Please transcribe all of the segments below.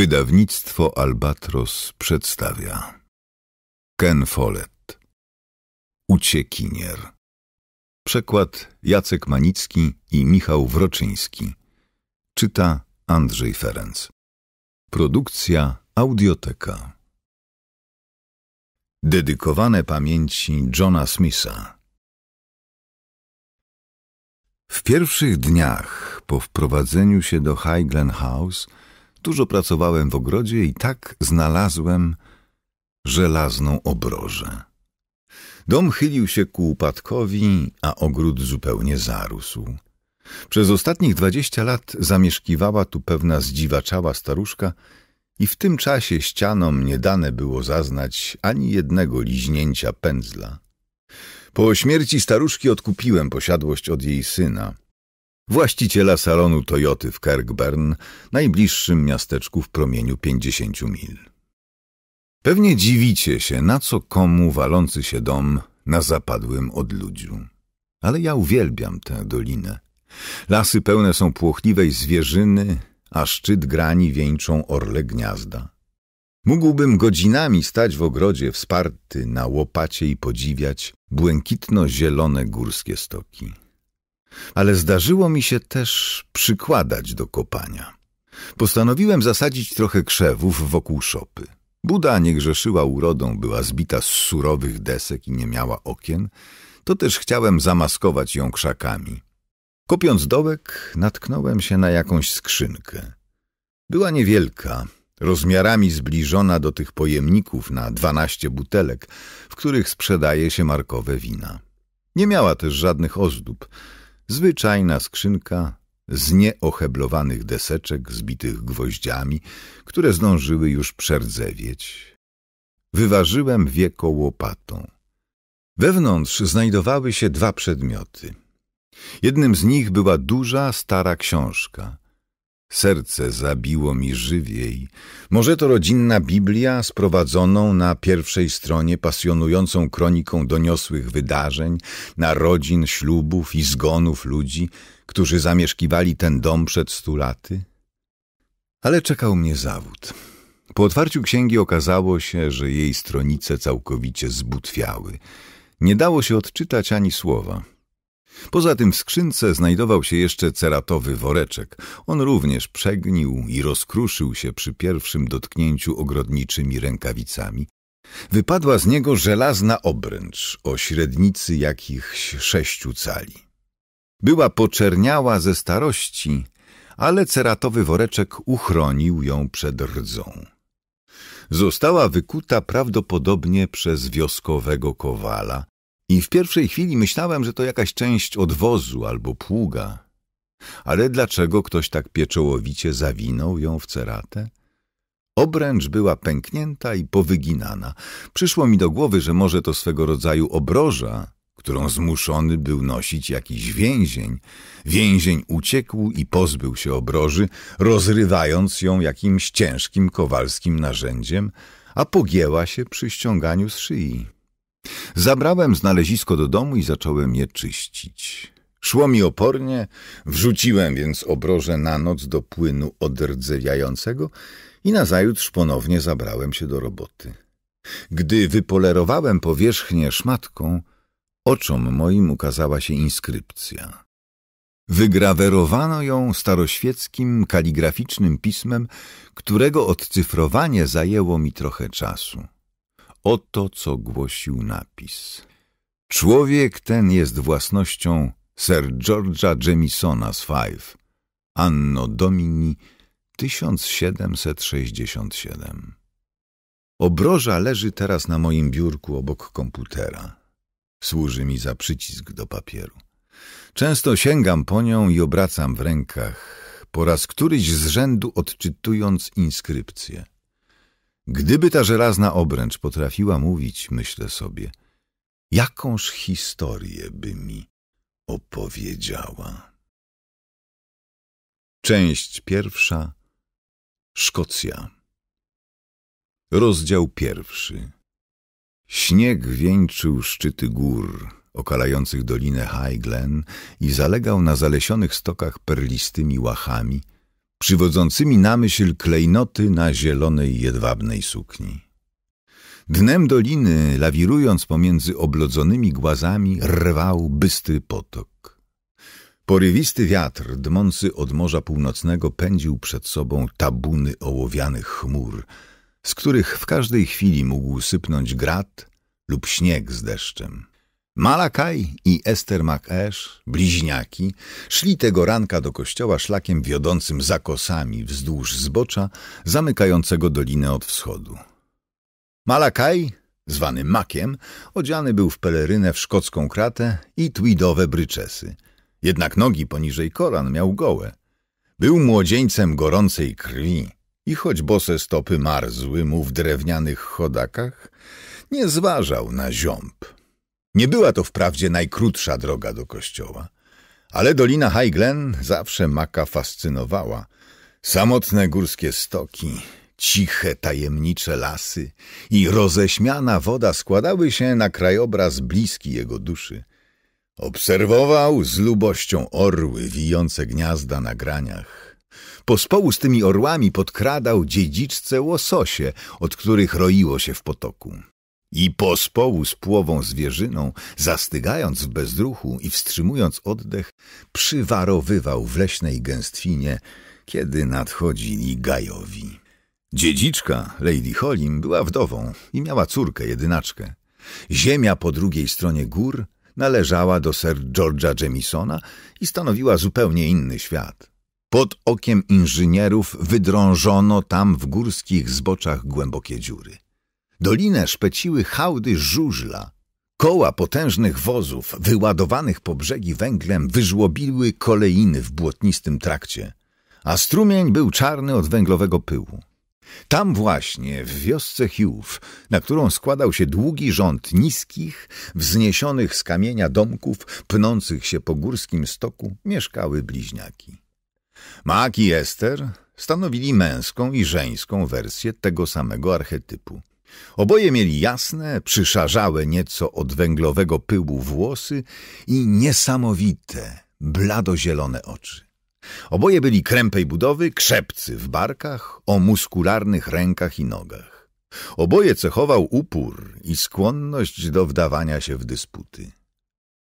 Wydawnictwo Albatros przedstawia Ken Follett Uciekinier Przekład Jacek Manicki i Michał Wroczyński Czyta Andrzej Ferenc Produkcja Audioteka Dedykowane pamięci Johna Smitha W pierwszych dniach po wprowadzeniu się do Highland House – Dużo pracowałem w ogrodzie i tak znalazłem żelazną obrożę. Dom chylił się ku upadkowi, a ogród zupełnie zarósł. Przez ostatnich dwadzieścia lat zamieszkiwała tu pewna zdziwaczała staruszka i w tym czasie ścianom nie dane było zaznać ani jednego liźnięcia pędzla. Po śmierci staruszki odkupiłem posiadłość od jej syna – właściciela salonu Toyoty w Kirkburn, najbliższym miasteczku w promieniu 50 mil. Pewnie dziwicie się, na co komu walący się dom na zapadłym odludziu. Ale ja uwielbiam tę dolinę. Lasy pełne są płochliwej zwierzyny, a szczyt grani wieńczą orle gniazda. Mógłbym godzinami stać w ogrodzie wsparty na łopacie i podziwiać błękitno-zielone górskie stoki. Ale zdarzyło mi się też przykładać do kopania. Postanowiłem zasadzić trochę krzewów wokół szopy. Buda nie grzeszyła urodą, była zbita z surowych desek i nie miała okien, to też chciałem zamaskować ją krzakami. Kopiąc dołek, natknąłem się na jakąś skrzynkę. Była niewielka, rozmiarami zbliżona do tych pojemników na dwanaście butelek, w których sprzedaje się markowe wina. Nie miała też żadnych ozdób, Zwyczajna skrzynka z nieocheblowanych deseczek zbitych gwoździami, które zdążyły już przerdzewieć. Wyważyłem wieko łopatą. Wewnątrz znajdowały się dwa przedmioty. Jednym z nich była duża, stara książka. Serce zabiło mi żywiej. Może to rodzinna Biblia sprowadzoną na pierwszej stronie pasjonującą kroniką doniosłych wydarzeń, narodzin, ślubów i zgonów ludzi, którzy zamieszkiwali ten dom przed stu laty? Ale czekał mnie zawód. Po otwarciu księgi okazało się, że jej stronice całkowicie zbutwiały. Nie dało się odczytać ani słowa. Poza tym w skrzynce znajdował się jeszcze ceratowy woreczek. On również przegnił i rozkruszył się przy pierwszym dotknięciu ogrodniczymi rękawicami. Wypadła z niego żelazna obręcz o średnicy jakichś sześciu cali. Była poczerniała ze starości, ale ceratowy woreczek uchronił ją przed rdzą. Została wykuta prawdopodobnie przez wioskowego kowala, i w pierwszej chwili myślałem, że to jakaś część odwozu albo pługa. Ale dlaczego ktoś tak pieczołowicie zawinął ją w ceratę? Obręcz była pęknięta i powyginana. Przyszło mi do głowy, że może to swego rodzaju obroża, którą zmuszony był nosić jakiś więzień. Więzień uciekł i pozbył się obroży, rozrywając ją jakimś ciężkim kowalskim narzędziem, a pogięła się przy ściąganiu z szyi. Zabrałem znalezisko do domu i zacząłem je czyścić. Szło mi opornie, wrzuciłem więc obroże na noc do płynu odrdzewiającego i nazajutrz ponownie zabrałem się do roboty. Gdy wypolerowałem powierzchnię szmatką, oczom moim ukazała się inskrypcja. Wygrawerowano ją staroświeckim, kaligraficznym pismem, którego odcyfrowanie zajęło mi trochę czasu oto co głosił napis. Człowiek ten jest własnością Sir George'a Jemisona z Fife, Anno Domini 1767. Obroża leży teraz na moim biurku obok komputera. Służy mi za przycisk do papieru. Często sięgam po nią i obracam w rękach, po raz któryś z rzędu odczytując inskrypcję. Gdyby ta żelazna obręcz potrafiła mówić, myślę sobie, jakąż historię by mi opowiedziała. Część pierwsza Szkocja Rozdział pierwszy Śnieg wieńczył szczyty gór okalających dolinę High Glen i zalegał na zalesionych stokach perlistymi łachami – przywodzącymi na myśl klejnoty na zielonej jedwabnej sukni. Dnem doliny, lawirując pomiędzy oblodzonymi głazami, rwał bystry potok. Porywisty wiatr, dmący od Morza Północnego, pędził przed sobą tabuny ołowianych chmur, z których w każdej chwili mógł sypnąć grat lub śnieg z deszczem. Malakaj i Esther MacAsh, bliźniaki, szli tego ranka do kościoła szlakiem wiodącym za kosami wzdłuż zbocza zamykającego dolinę od wschodu. Malakaj, zwany Makiem, odziany był w pelerynę w szkocką kratę i tweedowe bryczesy. Jednak nogi poniżej kolan miał gołe. Był młodzieńcem gorącej krwi i choć bose stopy marzły mu w drewnianych chodakach, nie zważał na ziąb. Nie była to wprawdzie najkrótsza droga do kościoła, ale dolina High Glen zawsze Maka fascynowała. Samotne górskie stoki, ciche, tajemnicze lasy i roześmiana woda składały się na krajobraz bliski jego duszy. Obserwował z lubością orły wijące gniazda na graniach. Pospołu z tymi orłami podkradał dziedziczce łososie, od których roiło się w potoku. I pospołu z płową zwierzyną, zastygając w bezruchu i wstrzymując oddech, przywarowywał w leśnej gęstwinie, kiedy nadchodzili Gajowi. Dziedziczka, Lady Holim, była wdową i miała córkę, jedynaczkę. Ziemia po drugiej stronie gór należała do Sir George'a Jamisona i stanowiła zupełnie inny świat. Pod okiem inżynierów wydrążono tam w górskich zboczach głębokie dziury. Dolinę szpeciły hałdy żużla. Koła potężnych wozów, wyładowanych po brzegi węglem, wyżłobiły kolejny w błotnistym trakcie, a strumień był czarny od węglowego pyłu. Tam właśnie, w wiosce Hiów, na którą składał się długi rząd niskich, wzniesionych z kamienia domków, pnących się po górskim stoku, mieszkały bliźniaki. Mak i Ester stanowili męską i żeńską wersję tego samego archetypu. Oboje mieli jasne, przyszarzałe nieco od węglowego pyłu włosy i niesamowite, bladozielone oczy. Oboje byli krępej budowy, krzepcy w barkach, o muskularnych rękach i nogach. Oboje cechował upór i skłonność do wdawania się w dysputy.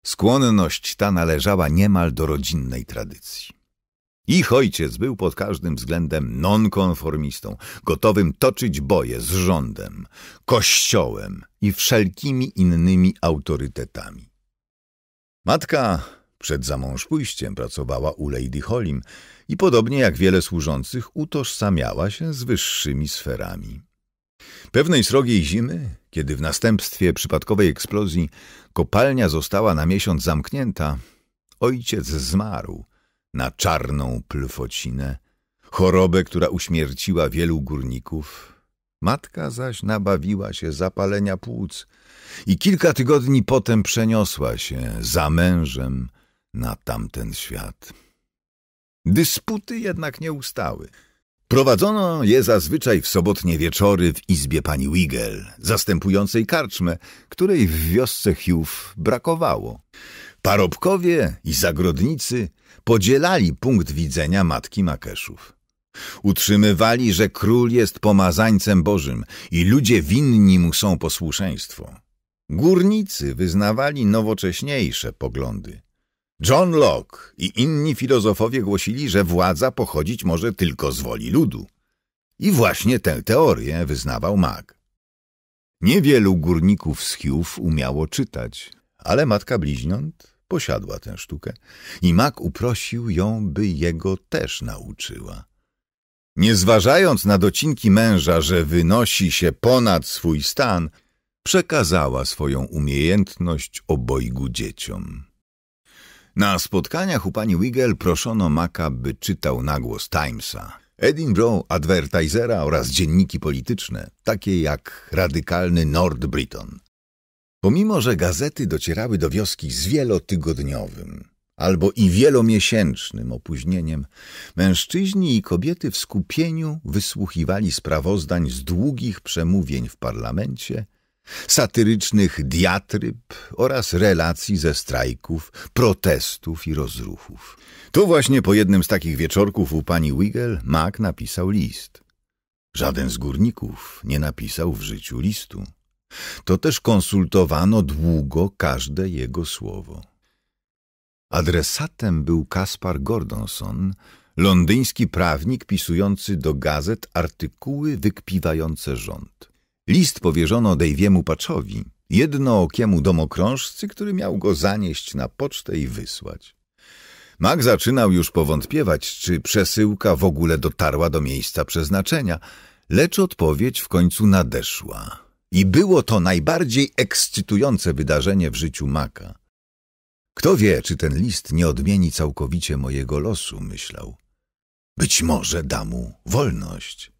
Skłonność ta należała niemal do rodzinnej tradycji. Ich ojciec był pod każdym względem nonkonformistą, gotowym toczyć boje z rządem, kościołem i wszelkimi innymi autorytetami. Matka przed zamąż pójściem pracowała u Lady Holim i podobnie jak wiele służących utożsamiała się z wyższymi sferami. Pewnej srogiej zimy, kiedy w następstwie przypadkowej eksplozji kopalnia została na miesiąc zamknięta, ojciec zmarł na czarną plwocinę, chorobę, która uśmierciła wielu górników. Matka zaś nabawiła się zapalenia płuc i kilka tygodni potem przeniosła się za mężem na tamten świat. Dysputy jednak nie ustały. Prowadzono je zazwyczaj w sobotnie wieczory w izbie pani Wigel, zastępującej karczmę, której w wiosce Hugh brakowało. Parobkowie i zagrodnicy podzielali punkt widzenia matki Makeszów. Utrzymywali, że król jest pomazańcem Bożym i ludzie winni mu są posłuszeństwo. Górnicy wyznawali nowocześniejsze poglądy. John Locke i inni filozofowie głosili, że władza pochodzić może tylko z woli ludu. I właśnie tę teorię wyznawał Mag. Niewielu górników z Chiów umiało czytać, ale matka bliźniąt posiadła tę sztukę i mak uprosił ją, by jego też nauczyła. Nie zważając na docinki męża, że wynosi się ponad swój stan, przekazała swoją umiejętność obojgu dzieciom. Na spotkaniach u pani Wiggle proszono Maka, by czytał nagłos Timesa, Edinburgh Advertisera oraz dzienniki polityczne, takie jak radykalny Nord Briton. Pomimo, że gazety docierały do wioski z wielotygodniowym albo i wielomiesięcznym opóźnieniem, mężczyźni i kobiety w skupieniu wysłuchiwali sprawozdań z długich przemówień w parlamencie, satyrycznych diatryb oraz relacji ze strajków, protestów i rozruchów. To właśnie po jednym z takich wieczorków u pani Wigel Mac napisał list. Żaden z górników nie napisał w życiu listu. To też konsultowano długo każde jego słowo. Adresatem był Kaspar Gordonson, londyński prawnik pisujący do gazet artykuły wykpiwające rząd. List powierzono dejwiemu Paczowi, jednookiemu domokrążcy, który miał go zanieść na pocztę i wysłać. Mac zaczynał już powątpiewać, czy przesyłka w ogóle dotarła do miejsca przeznaczenia, lecz odpowiedź w końcu nadeszła. I było to najbardziej ekscytujące wydarzenie w życiu Maka. Kto wie, czy ten list nie odmieni całkowicie mojego losu, myślał. Być może da mu wolność.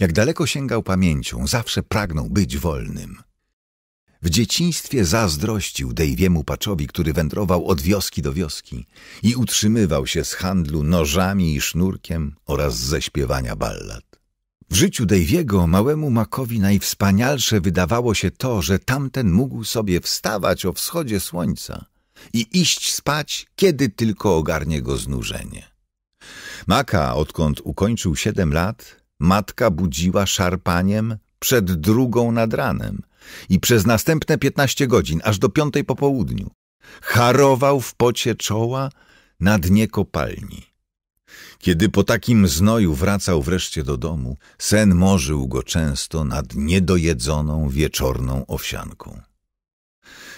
Jak daleko sięgał pamięcią, zawsze pragnął być wolnym. W dzieciństwie zazdrościł dejwiemu Paczowi, który wędrował od wioski do wioski i utrzymywał się z handlu nożami i sznurkiem oraz ze śpiewania ballad. W życiu Daviego małemu Makowi najwspanialsze wydawało się to, że tamten mógł sobie wstawać o wschodzie słońca i iść spać, kiedy tylko ogarnie go znużenie. Maka, odkąd ukończył siedem lat, matka budziła szarpaniem przed drugą nad ranem i przez następne piętnaście godzin, aż do piątej po południu, harował w pocie czoła na dnie kopalni. Kiedy po takim znoju wracał wreszcie do domu, sen morzył go często nad niedojedzoną wieczorną owsianką.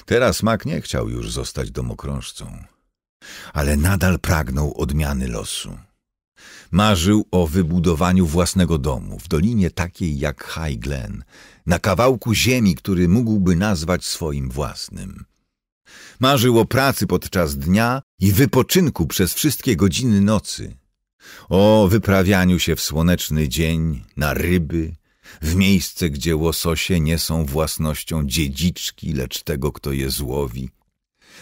Teraz Mak nie chciał już zostać domokrążcą, ale nadal pragnął odmiany losu. Marzył o wybudowaniu własnego domu w dolinie takiej jak High Glen, na kawałku ziemi, który mógłby nazwać swoim własnym. Marzył o pracy podczas dnia i wypoczynku przez wszystkie godziny nocy, o wyprawianiu się w słoneczny dzień na ryby, w miejsce, gdzie łososie nie są własnością dziedziczki, lecz tego, kto je złowi.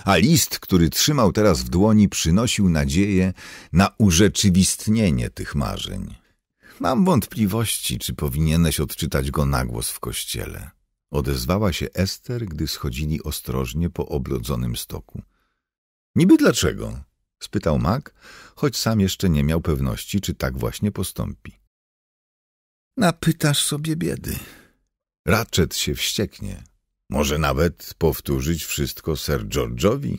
A list, który trzymał teraz w dłoni, przynosił nadzieję na urzeczywistnienie tych marzeń. Mam wątpliwości, czy powinieneś odczytać go nagłos w kościele. Odezwała się Ester, gdy schodzili ostrożnie po oblodzonym stoku. Niby dlaczego? spytał Mak, choć sam jeszcze nie miał pewności, czy tak właśnie postąpi. Napytasz sobie biedy. Ratchet się wścieknie. Może nawet powtórzyć wszystko Sir George'owi.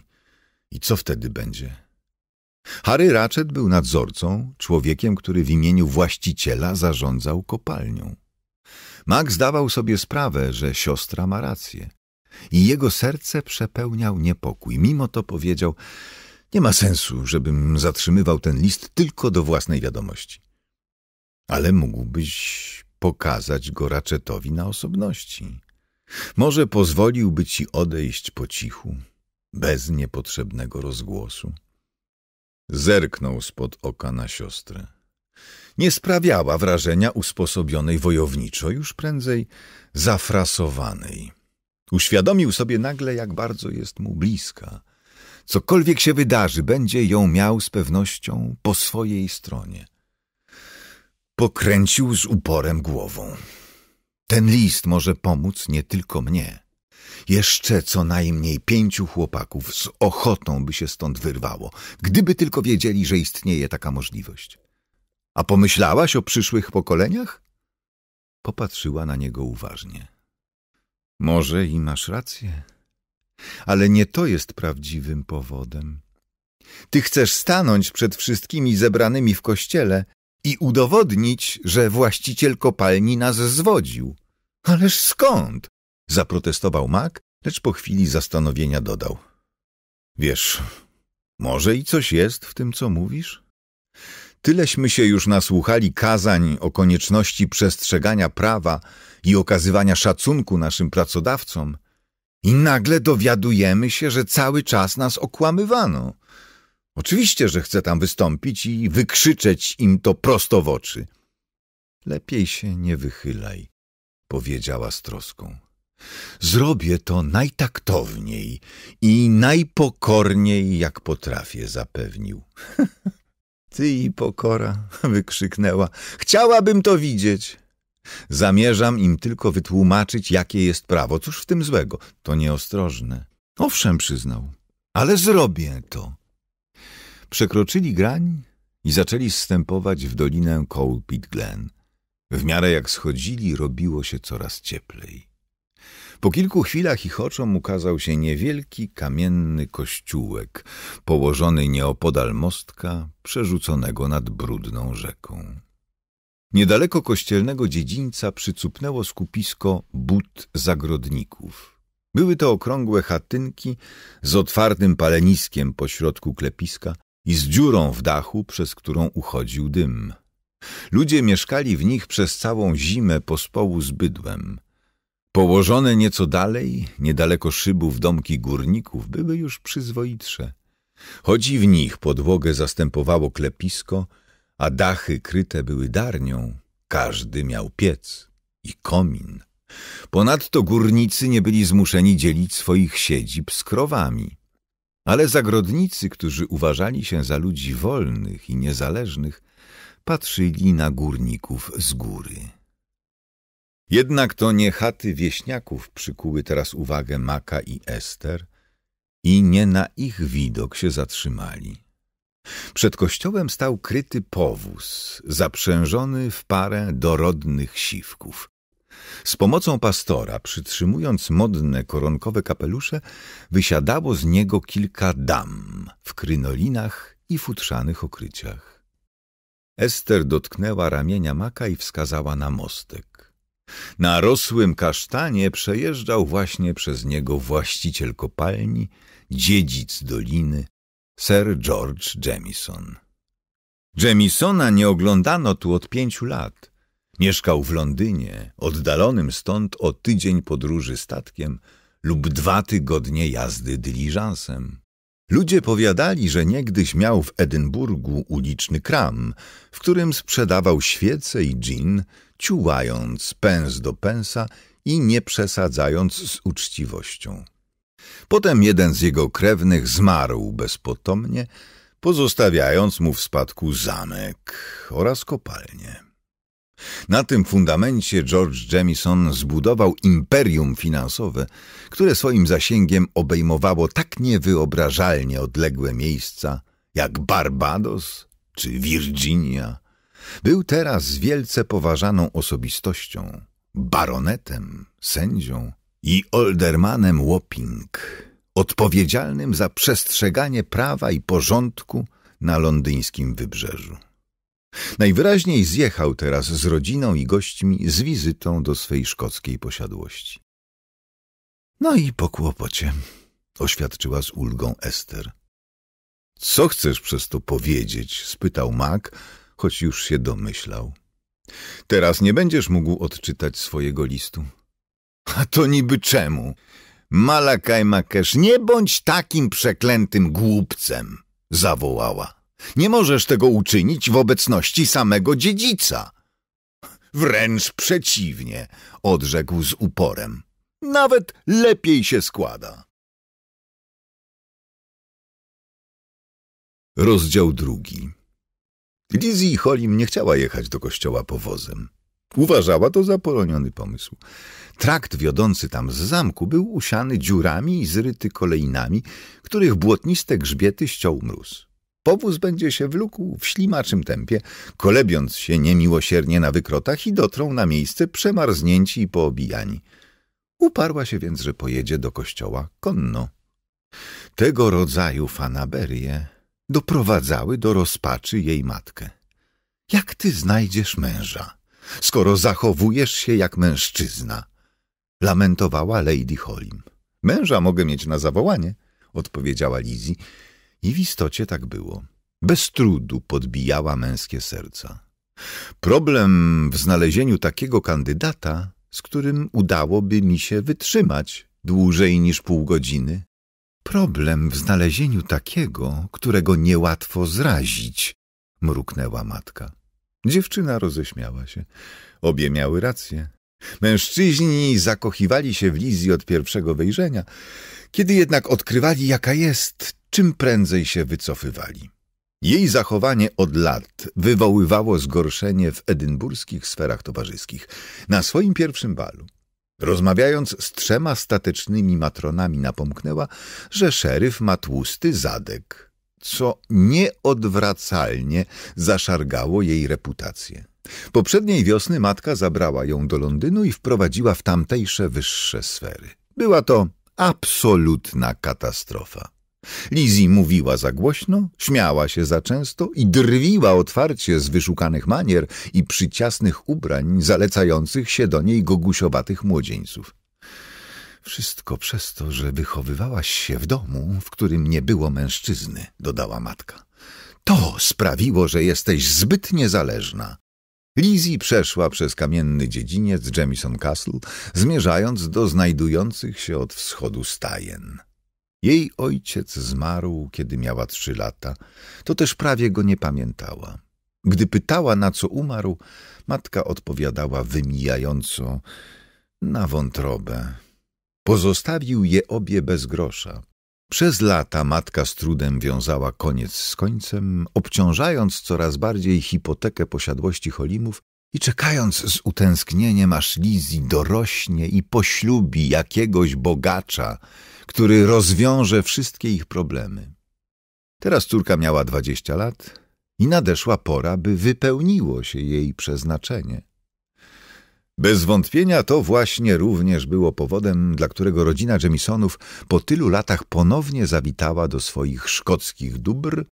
I co wtedy będzie? Harry Ratchet był nadzorcą, człowiekiem, który w imieniu właściciela zarządzał kopalnią. Mac zdawał sobie sprawę, że siostra ma rację. I jego serce przepełniał niepokój. Mimo to powiedział – nie ma sensu, żebym zatrzymywał ten list tylko do własnej wiadomości. Ale mógłbyś pokazać go Raczetowi na osobności. Może pozwoliłby ci odejść po cichu, bez niepotrzebnego rozgłosu. Zerknął spod oka na siostrę. Nie sprawiała wrażenia usposobionej wojowniczo, już prędzej zafrasowanej. Uświadomił sobie nagle, jak bardzo jest mu bliska – Cokolwiek się wydarzy, będzie ją miał z pewnością po swojej stronie. Pokręcił z uporem głową. Ten list może pomóc nie tylko mnie. Jeszcze co najmniej pięciu chłopaków z ochotą by się stąd wyrwało, gdyby tylko wiedzieli, że istnieje taka możliwość. A pomyślałaś o przyszłych pokoleniach? Popatrzyła na niego uważnie. Może i masz rację. Ale nie to jest prawdziwym powodem. Ty chcesz stanąć przed wszystkimi zebranymi w kościele i udowodnić, że właściciel kopalni nas zwodził. Ależ skąd? Zaprotestował Mak, lecz po chwili zastanowienia dodał. Wiesz, może i coś jest w tym, co mówisz? Tyleśmy się już nasłuchali kazań o konieczności przestrzegania prawa i okazywania szacunku naszym pracodawcom, i nagle dowiadujemy się, że cały czas nas okłamywano. Oczywiście, że chcę tam wystąpić i wykrzyczeć im to prosto w oczy. Lepiej się nie wychylaj, powiedziała z troską. Zrobię to najtaktowniej i najpokorniej, jak potrafię, zapewnił. Ty i pokora, wykrzyknęła. Chciałabym to widzieć. Zamierzam im tylko wytłumaczyć, jakie jest prawo. Cóż w tym złego? To nieostrożne. Owszem, przyznał, ale zrobię to. Przekroczyli grań i zaczęli stępować w dolinę Coalpit Glen. W miarę jak schodzili, robiło się coraz cieplej. Po kilku chwilach ich oczom ukazał się niewielki kamienny kościółek, położony nieopodal mostka, przerzuconego nad brudną rzeką. Niedaleko kościelnego dziedzińca przycupnęło skupisko but zagrodników. Były to okrągłe chatynki z otwartym paleniskiem pośrodku klepiska i z dziurą w dachu, przez którą uchodził dym. Ludzie mieszkali w nich przez całą zimę pospołu z bydłem. Położone nieco dalej, niedaleko szybów domki górników, były już przyzwoitsze. Choć i w nich podłogę zastępowało klepisko – a dachy kryte były darnią, każdy miał piec i komin. Ponadto górnicy nie byli zmuszeni dzielić swoich siedzib z krowami. Ale zagrodnicy, którzy uważali się za ludzi wolnych i niezależnych, patrzyli na górników z góry. Jednak to nie chaty wieśniaków przykuły teraz uwagę Maka i Ester i nie na ich widok się zatrzymali. Przed kościołem stał kryty powóz, zaprzężony w parę dorodnych siwków. Z pomocą pastora, przytrzymując modne koronkowe kapelusze, wysiadało z niego kilka dam w krynolinach i futrzanych okryciach. Ester dotknęła ramienia maka i wskazała na mostek. Na rosłym kasztanie przejeżdżał właśnie przez niego właściciel kopalni, dziedzic doliny, Sir George Jamieson. Jamisona nie oglądano tu od pięciu lat. Mieszkał w Londynie, oddalonym stąd o tydzień podróży statkiem lub dwa tygodnie jazdy dyliżansem. Ludzie powiadali, że niegdyś miał w Edynburgu uliczny kram, w którym sprzedawał świece i gin, ciułając pęs do pęsa i nie przesadzając z uczciwością. Potem jeden z jego krewnych zmarł bezpotomnie, pozostawiając mu w spadku zamek oraz kopalnię. Na tym fundamencie George Jamison zbudował imperium finansowe, które swoim zasięgiem obejmowało tak niewyobrażalnie odległe miejsca jak Barbados czy Virginia. Był teraz wielce poważaną osobistością, baronetem, sędzią i Oldermanem Łoping, odpowiedzialnym za przestrzeganie prawa i porządku na londyńskim wybrzeżu. Najwyraźniej zjechał teraz z rodziną i gośćmi z wizytą do swej szkockiej posiadłości. No i po kłopocie, oświadczyła z ulgą Ester. Co chcesz przez to powiedzieć? spytał Mac, choć już się domyślał. Teraz nie będziesz mógł odczytać swojego listu. A to niby czemu? Malakaj Makesz, nie bądź takim przeklętym głupcem, zawołała. Nie możesz tego uczynić w obecności samego dziedzica. Wręcz przeciwnie, odrzekł z uporem. Nawet lepiej się składa. Rozdział drugi Lizzie Holim nie chciała jechać do kościoła powozem. Uważała to za poloniony pomysł. Trakt wiodący tam z zamku był usiany dziurami i zryty kolejnami, których błotniste grzbiety ściął mróz. Powóz będzie się wlókł w ślimaczym tempie, kolebiąc się niemiłosiernie na wykrotach i dotrą na miejsce przemarznięci i poobijani. Uparła się więc, że pojedzie do kościoła konno. Tego rodzaju fanaberie doprowadzały do rozpaczy jej matkę. Jak ty znajdziesz męża, skoro zachowujesz się jak mężczyzna? lamentowała Lady Hollim. Męża mogę mieć na zawołanie, odpowiedziała Lizzie. I w istocie tak było. Bez trudu podbijała męskie serca. Problem w znalezieniu takiego kandydata, z którym udałoby mi się wytrzymać dłużej niż pół godziny. Problem w znalezieniu takiego, którego niełatwo zrazić, mruknęła matka. Dziewczyna roześmiała się. Obie miały rację. Mężczyźni zakochiwali się w Lizji od pierwszego wejrzenia, kiedy jednak odkrywali, jaka jest, czym prędzej się wycofywali. Jej zachowanie od lat wywoływało zgorszenie w edynburskich sferach towarzyskich. Na swoim pierwszym balu, rozmawiając z trzema statecznymi matronami, napomknęła, że szeryf ma tłusty zadek, co nieodwracalnie zaszargało jej reputację. Poprzedniej wiosny matka zabrała ją do Londynu i wprowadziła w tamtejsze wyższe sfery. Była to absolutna katastrofa. Lizzie mówiła za głośno, śmiała się za często i drwiła otwarcie z wyszukanych manier i przyciasnych ubrań zalecających się do niej gogusiowatych młodzieńców. Wszystko przez to, że wychowywałaś się w domu, w którym nie było mężczyzny, dodała matka. To sprawiło, że jesteś zbyt niezależna. Lizzie przeszła przez kamienny dziedziniec Jemison Castle, zmierzając do znajdujących się od wschodu stajen. Jej ojciec zmarł, kiedy miała trzy lata. To też prawie go nie pamiętała. Gdy pytała, na co umarł, matka odpowiadała wymijająco – na wątrobę. Pozostawił je obie bez grosza. Przez lata matka z trudem wiązała koniec z końcem, obciążając coraz bardziej hipotekę posiadłości Holimów i czekając z utęsknieniem, aż Lizji dorośnie i poślubi jakiegoś bogacza, który rozwiąże wszystkie ich problemy. Teraz córka miała dwadzieścia lat i nadeszła pora, by wypełniło się jej przeznaczenie. Bez wątpienia to właśnie również było powodem, dla którego rodzina Jemisonów po tylu latach ponownie zawitała do swoich szkockich dóbr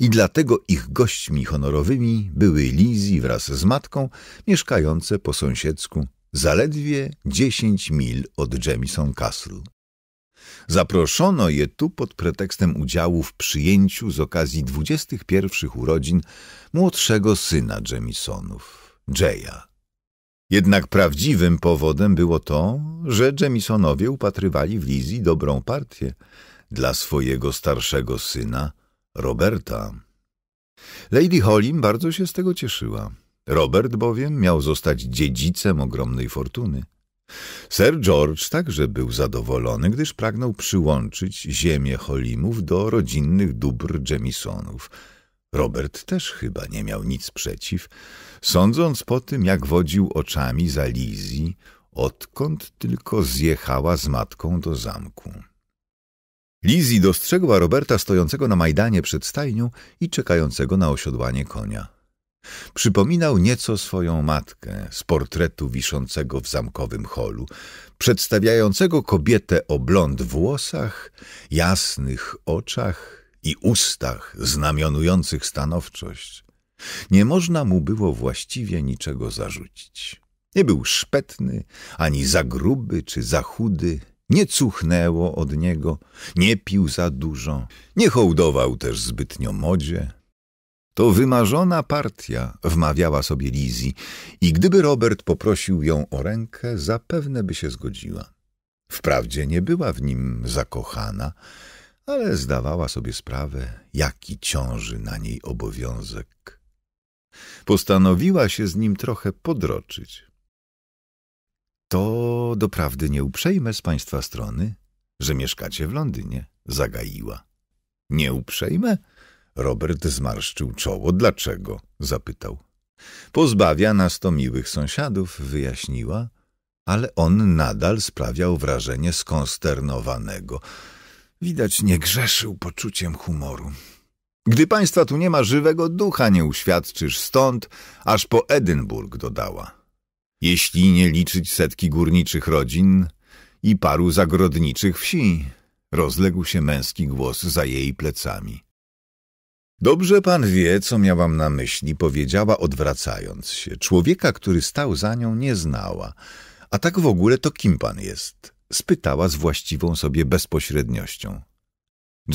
i dlatego ich gośćmi honorowymi były Lizzie wraz z matką mieszkające po sąsiedzku zaledwie 10 mil od Jamison Castle. Zaproszono je tu pod pretekstem udziału w przyjęciu z okazji 21 urodzin młodszego syna Jemisonów, Jaya. Jednak prawdziwym powodem było to, że Jemisonowie upatrywali w Lizji dobrą partię dla swojego starszego syna, Roberta. Lady Hollim bardzo się z tego cieszyła. Robert bowiem miał zostać dziedzicem ogromnej fortuny. Sir George także był zadowolony, gdyż pragnął przyłączyć ziemię Holimów do rodzinnych dóbr Jemisonów. Robert też chyba nie miał nic przeciw, Sądząc po tym, jak wodził oczami za Lizji, odkąd tylko zjechała z matką do zamku. Lizji dostrzegła Roberta stojącego na majdanie przed stajnią i czekającego na osiodłanie konia. Przypominał nieco swoją matkę z portretu wiszącego w zamkowym holu, przedstawiającego kobietę o blond włosach, jasnych oczach i ustach znamionujących stanowczość, nie można mu było właściwie niczego zarzucić. Nie był szpetny, ani za gruby czy za chudy, nie cuchnęło od niego, nie pił za dużo, nie hołdował też zbytnio modzie. To wymarzona partia, wmawiała sobie Lizzie i gdyby Robert poprosił ją o rękę, zapewne by się zgodziła. Wprawdzie nie była w nim zakochana, ale zdawała sobie sprawę, jaki ciąży na niej obowiązek postanowiła się z nim trochę podroczyć. To doprawdy nieuprzejme z państwa strony, że mieszkacie w Londynie, zagaiła. Nieuprzejme? Robert zmarszczył czoło. Dlaczego? zapytał. Pozbawia nas to miłych sąsiadów, wyjaśniła, ale on nadal sprawiał wrażenie skonsternowanego. Widać nie grzeszył poczuciem humoru. Gdy państwa tu nie ma żywego ducha, nie uświadczysz stąd, aż po Edynburg dodała. Jeśli nie liczyć setki górniczych rodzin i paru zagrodniczych wsi, rozległ się męski głos za jej plecami. Dobrze pan wie, co miałam na myśli, powiedziała odwracając się. Człowieka, który stał za nią, nie znała. A tak w ogóle to kim pan jest? spytała z właściwą sobie bezpośredniością.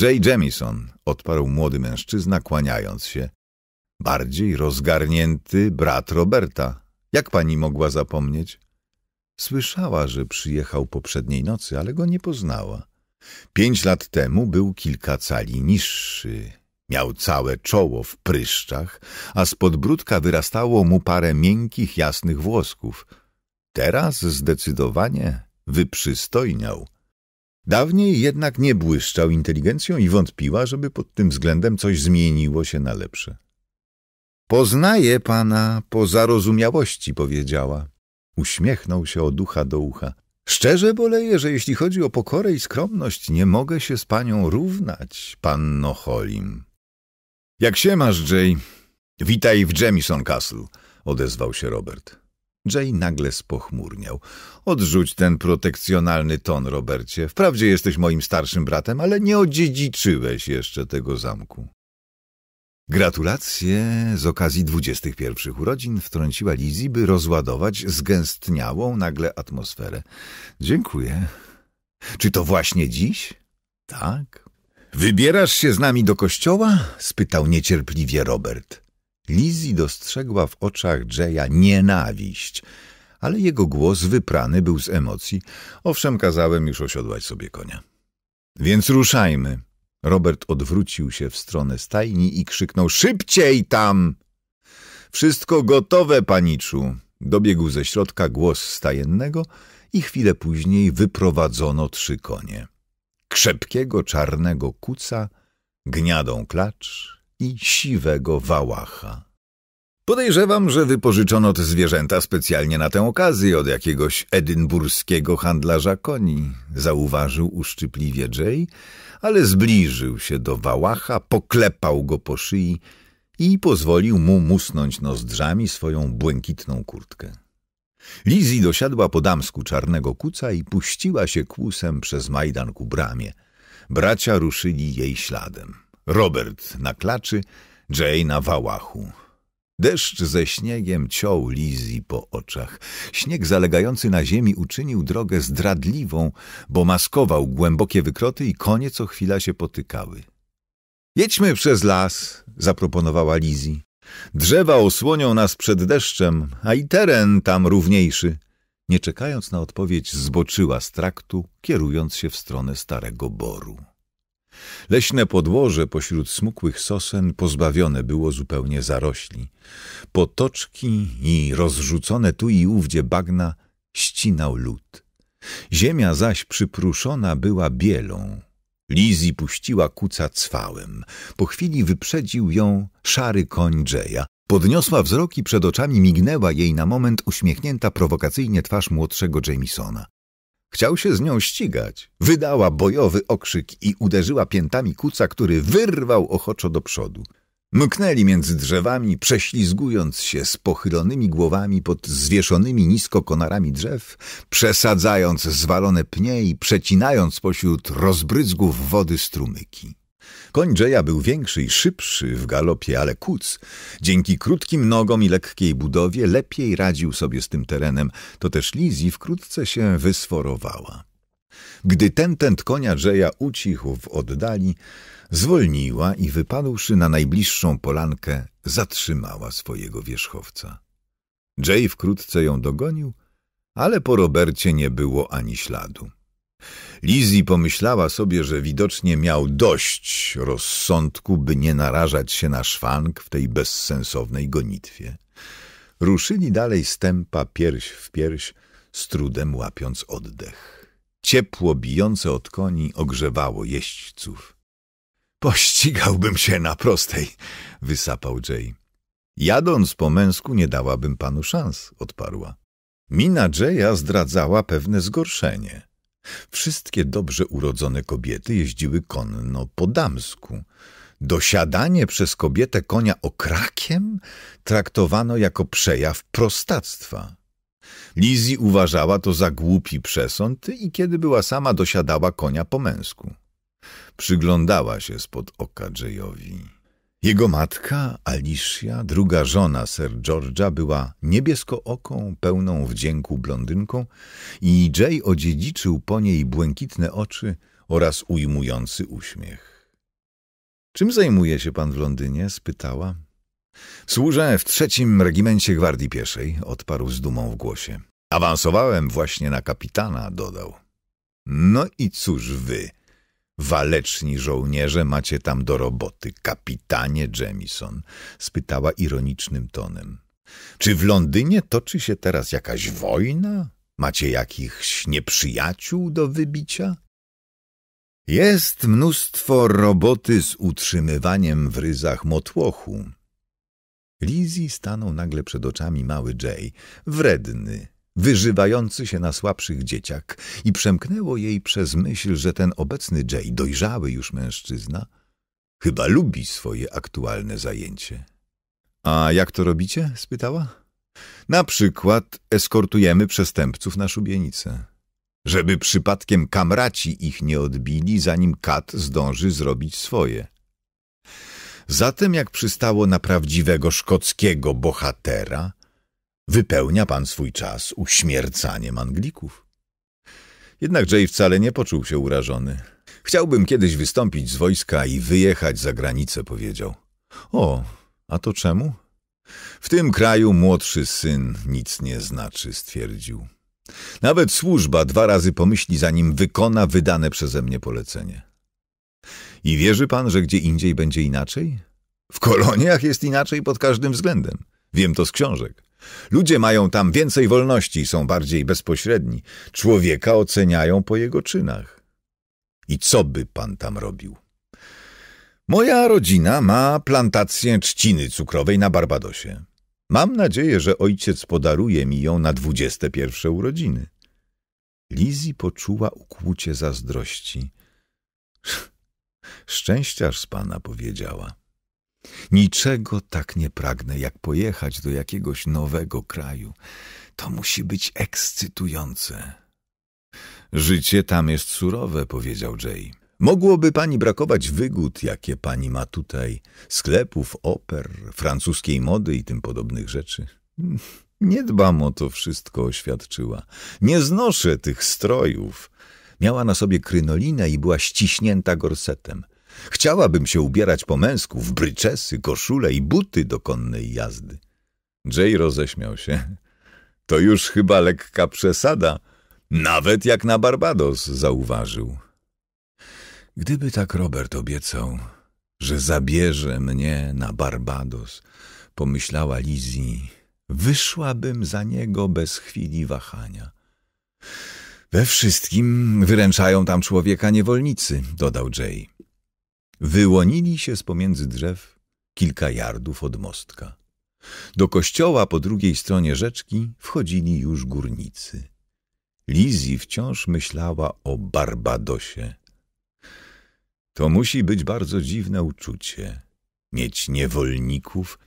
Jay Jamison, odparł młody mężczyzna, kłaniając się. Bardziej rozgarnięty brat Roberta. Jak pani mogła zapomnieć? Słyszała, że przyjechał poprzedniej nocy, ale go nie poznała. Pięć lat temu był kilka cali niższy. Miał całe czoło w pryszczach, a spod bródka wyrastało mu parę miękkich, jasnych włosków. Teraz zdecydowanie wyprzystojniał. Dawniej jednak nie błyszczał inteligencją i wątpiła, żeby pod tym względem coś zmieniło się na lepsze. Poznaję pana po zarozumiałości, powiedziała. Uśmiechnął się od ucha do ucha. Szczerze boleję, że jeśli chodzi o pokorę i skromność, nie mogę się z panią równać, panno Holim. Jak się masz, Jay? Witaj w Jamieson Castle, odezwał się Robert. Jay nagle spochmurniał. Odrzuć ten protekcjonalny ton, Robercie. Wprawdzie jesteś moim starszym bratem, ale nie odziedziczyłeś jeszcze tego zamku. Gratulacje z okazji dwudziestych pierwszych urodzin wtrąciła Lizzie, by rozładować zgęstniałą nagle atmosferę. Dziękuję. Czy to właśnie dziś? Tak. Wybierasz się z nami do kościoła? spytał niecierpliwie Robert. Lizzy dostrzegła w oczach Jaya nienawiść, ale jego głos wyprany był z emocji. Owszem, kazałem już osiodłać sobie konia. Więc ruszajmy. Robert odwrócił się w stronę stajni i krzyknął szybciej tam! Wszystko gotowe, paniczu! Dobiegł ze środka głos stajennego i chwilę później wyprowadzono trzy konie. Krzepkiego czarnego kuca, gniadą klacz i siwego wałacha. Podejrzewam, że wypożyczono te zwierzęta specjalnie na tę okazję od jakiegoś edynburskiego handlarza koni, zauważył uszczypliwie Jay, ale zbliżył się do wałacha, poklepał go po szyi i pozwolił mu musnąć nozdrzami swoją błękitną kurtkę. Lizzie dosiadła po damsku czarnego kuca i puściła się kłusem przez majdan ku bramie. Bracia ruszyli jej śladem. Robert na klaczy, Jay na wałachu. Deszcz ze śniegiem ciął Lizji po oczach. Śnieg zalegający na ziemi uczynił drogę zdradliwą, bo maskował głębokie wykroty i konie co chwila się potykały. Jedźmy przez las, zaproponowała Lizji. Drzewa osłonią nas przed deszczem, a i teren tam równiejszy. Nie czekając na odpowiedź, zboczyła z traktu, kierując się w stronę starego boru. Leśne podłoże pośród smukłych sosen pozbawione było zupełnie zarośli. Potoczki i rozrzucone tu i ówdzie bagna ścinał lód. Ziemia zaś przypruszona była bielą. Lizji puściła kuca cwałem. Po chwili wyprzedził ją szary koń Dżeja. Podniosła wzrok i przed oczami mignęła jej na moment uśmiechnięta prowokacyjnie twarz młodszego Jamesona. Chciał się z nią ścigać. Wydała bojowy okrzyk i uderzyła piętami kuca, który wyrwał ochoczo do przodu. Mknęli między drzewami, prześlizgując się z pochylonymi głowami pod zwieszonymi nisko konarami drzew, przesadzając zwalone pnie i przecinając pośród rozbryzgów wody strumyki. Koń Jaya był większy i szybszy w galopie, ale kuc, dzięki krótkim nogom i lekkiej budowie, lepiej radził sobie z tym terenem. To też Lizzie wkrótce się wysforowała. Gdy ten tent konia Jaya ucichł w oddali, zwolniła i wypadłszy na najbliższą polankę, zatrzymała swojego wierzchowca. Jay wkrótce ją dogonił, ale po Robercie nie było ani śladu. Lizzie pomyślała sobie, że widocznie miał dość rozsądku, by nie narażać się na szwank w tej bezsensownej gonitwie. Ruszyli dalej stępa pierś w pierś, z trudem łapiąc oddech. Ciepło bijące od koni ogrzewało jeźdźców. Pościgałbym się na prostej, wysapał Jay. Jadąc po męsku nie dałabym panu szans, odparła. Mina Jaya zdradzała pewne zgorszenie. Wszystkie dobrze urodzone kobiety jeździły konno po damsku. Dosiadanie przez kobietę konia okrakiem traktowano jako przejaw prostactwa. Lizzie uważała to za głupi przesąd i kiedy była sama, dosiadała konia po męsku. Przyglądała się spod oka Jayowi. Jego matka, Alicia, druga żona Sir George'a, była niebieskooką, pełną wdzięku blondynką i Jay odziedziczył po niej błękitne oczy oraz ujmujący uśmiech. — Czym zajmuje się pan w Londynie? — spytała. — Służę w trzecim regimencie gwardii pieszej — odparł z dumą w głosie. — Awansowałem właśnie na kapitana — dodał. — No i cóż wy — Waleczni żołnierze, macie tam do roboty, kapitanie Jemison? – spytała ironicznym tonem. Czy w Londynie toczy się teraz jakaś wojna? Macie jakichś nieprzyjaciół do wybicia? Jest mnóstwo roboty z utrzymywaniem w ryzach motłochu. Lizzie stanął nagle przed oczami mały Jay, wredny, wyżywający się na słabszych dzieciach i przemknęło jej przez myśl, że ten obecny Jay, dojrzały już mężczyzna, chyba lubi swoje aktualne zajęcie. A jak to robicie? spytała. Na przykład eskortujemy przestępców na szubienicę. Żeby przypadkiem kamraci ich nie odbili, zanim kat zdąży zrobić swoje. Zatem jak przystało na prawdziwego szkockiego bohatera – Wypełnia pan swój czas uśmiercaniem Anglików. Jednak Jay wcale nie poczuł się urażony. Chciałbym kiedyś wystąpić z wojska i wyjechać za granicę, powiedział. O, a to czemu? W tym kraju młodszy syn nic nie znaczy, stwierdził. Nawet służba dwa razy pomyśli, zanim wykona wydane przeze mnie polecenie. I wierzy pan, że gdzie indziej będzie inaczej? W koloniach jest inaczej pod każdym względem. Wiem to z książek. Ludzie mają tam więcej wolności, są bardziej bezpośredni. Człowieka oceniają po jego czynach. I co by pan tam robił? Moja rodzina ma plantację trzciny cukrowej na Barbadosie. Mam nadzieję, że ojciec podaruje mi ją na dwudzieste pierwsze urodziny. Lizzie poczuła ukłucie zazdrości. Szczęściarz z pana, powiedziała. Niczego tak nie pragnę, jak pojechać do jakiegoś nowego kraju. To musi być ekscytujące. Życie tam jest surowe, powiedział Jay. Mogłoby pani brakować wygód, jakie pani ma tutaj, sklepów, oper, francuskiej mody i tym podobnych rzeczy. Nie dbam o to wszystko, oświadczyła. Nie znoszę tych strojów. Miała na sobie krynolinę i była ściśnięta gorsetem. Chciałabym się ubierać po męsku w bryczesy, koszule i buty do konnej jazdy. Jay roześmiał się. To już chyba lekka przesada, nawet jak na Barbados, zauważył. Gdyby tak Robert obiecał, że zabierze mnie na Barbados, pomyślała Lizzie, wyszłabym za niego bez chwili wahania. We wszystkim wyręczają tam człowieka niewolnicy, dodał Jay. Wyłonili się z pomiędzy drzew kilka jardów od mostka. Do kościoła po drugiej stronie rzeczki wchodzili już górnicy. Lizzie wciąż myślała o Barbadosie. To musi być bardzo dziwne uczucie, mieć niewolników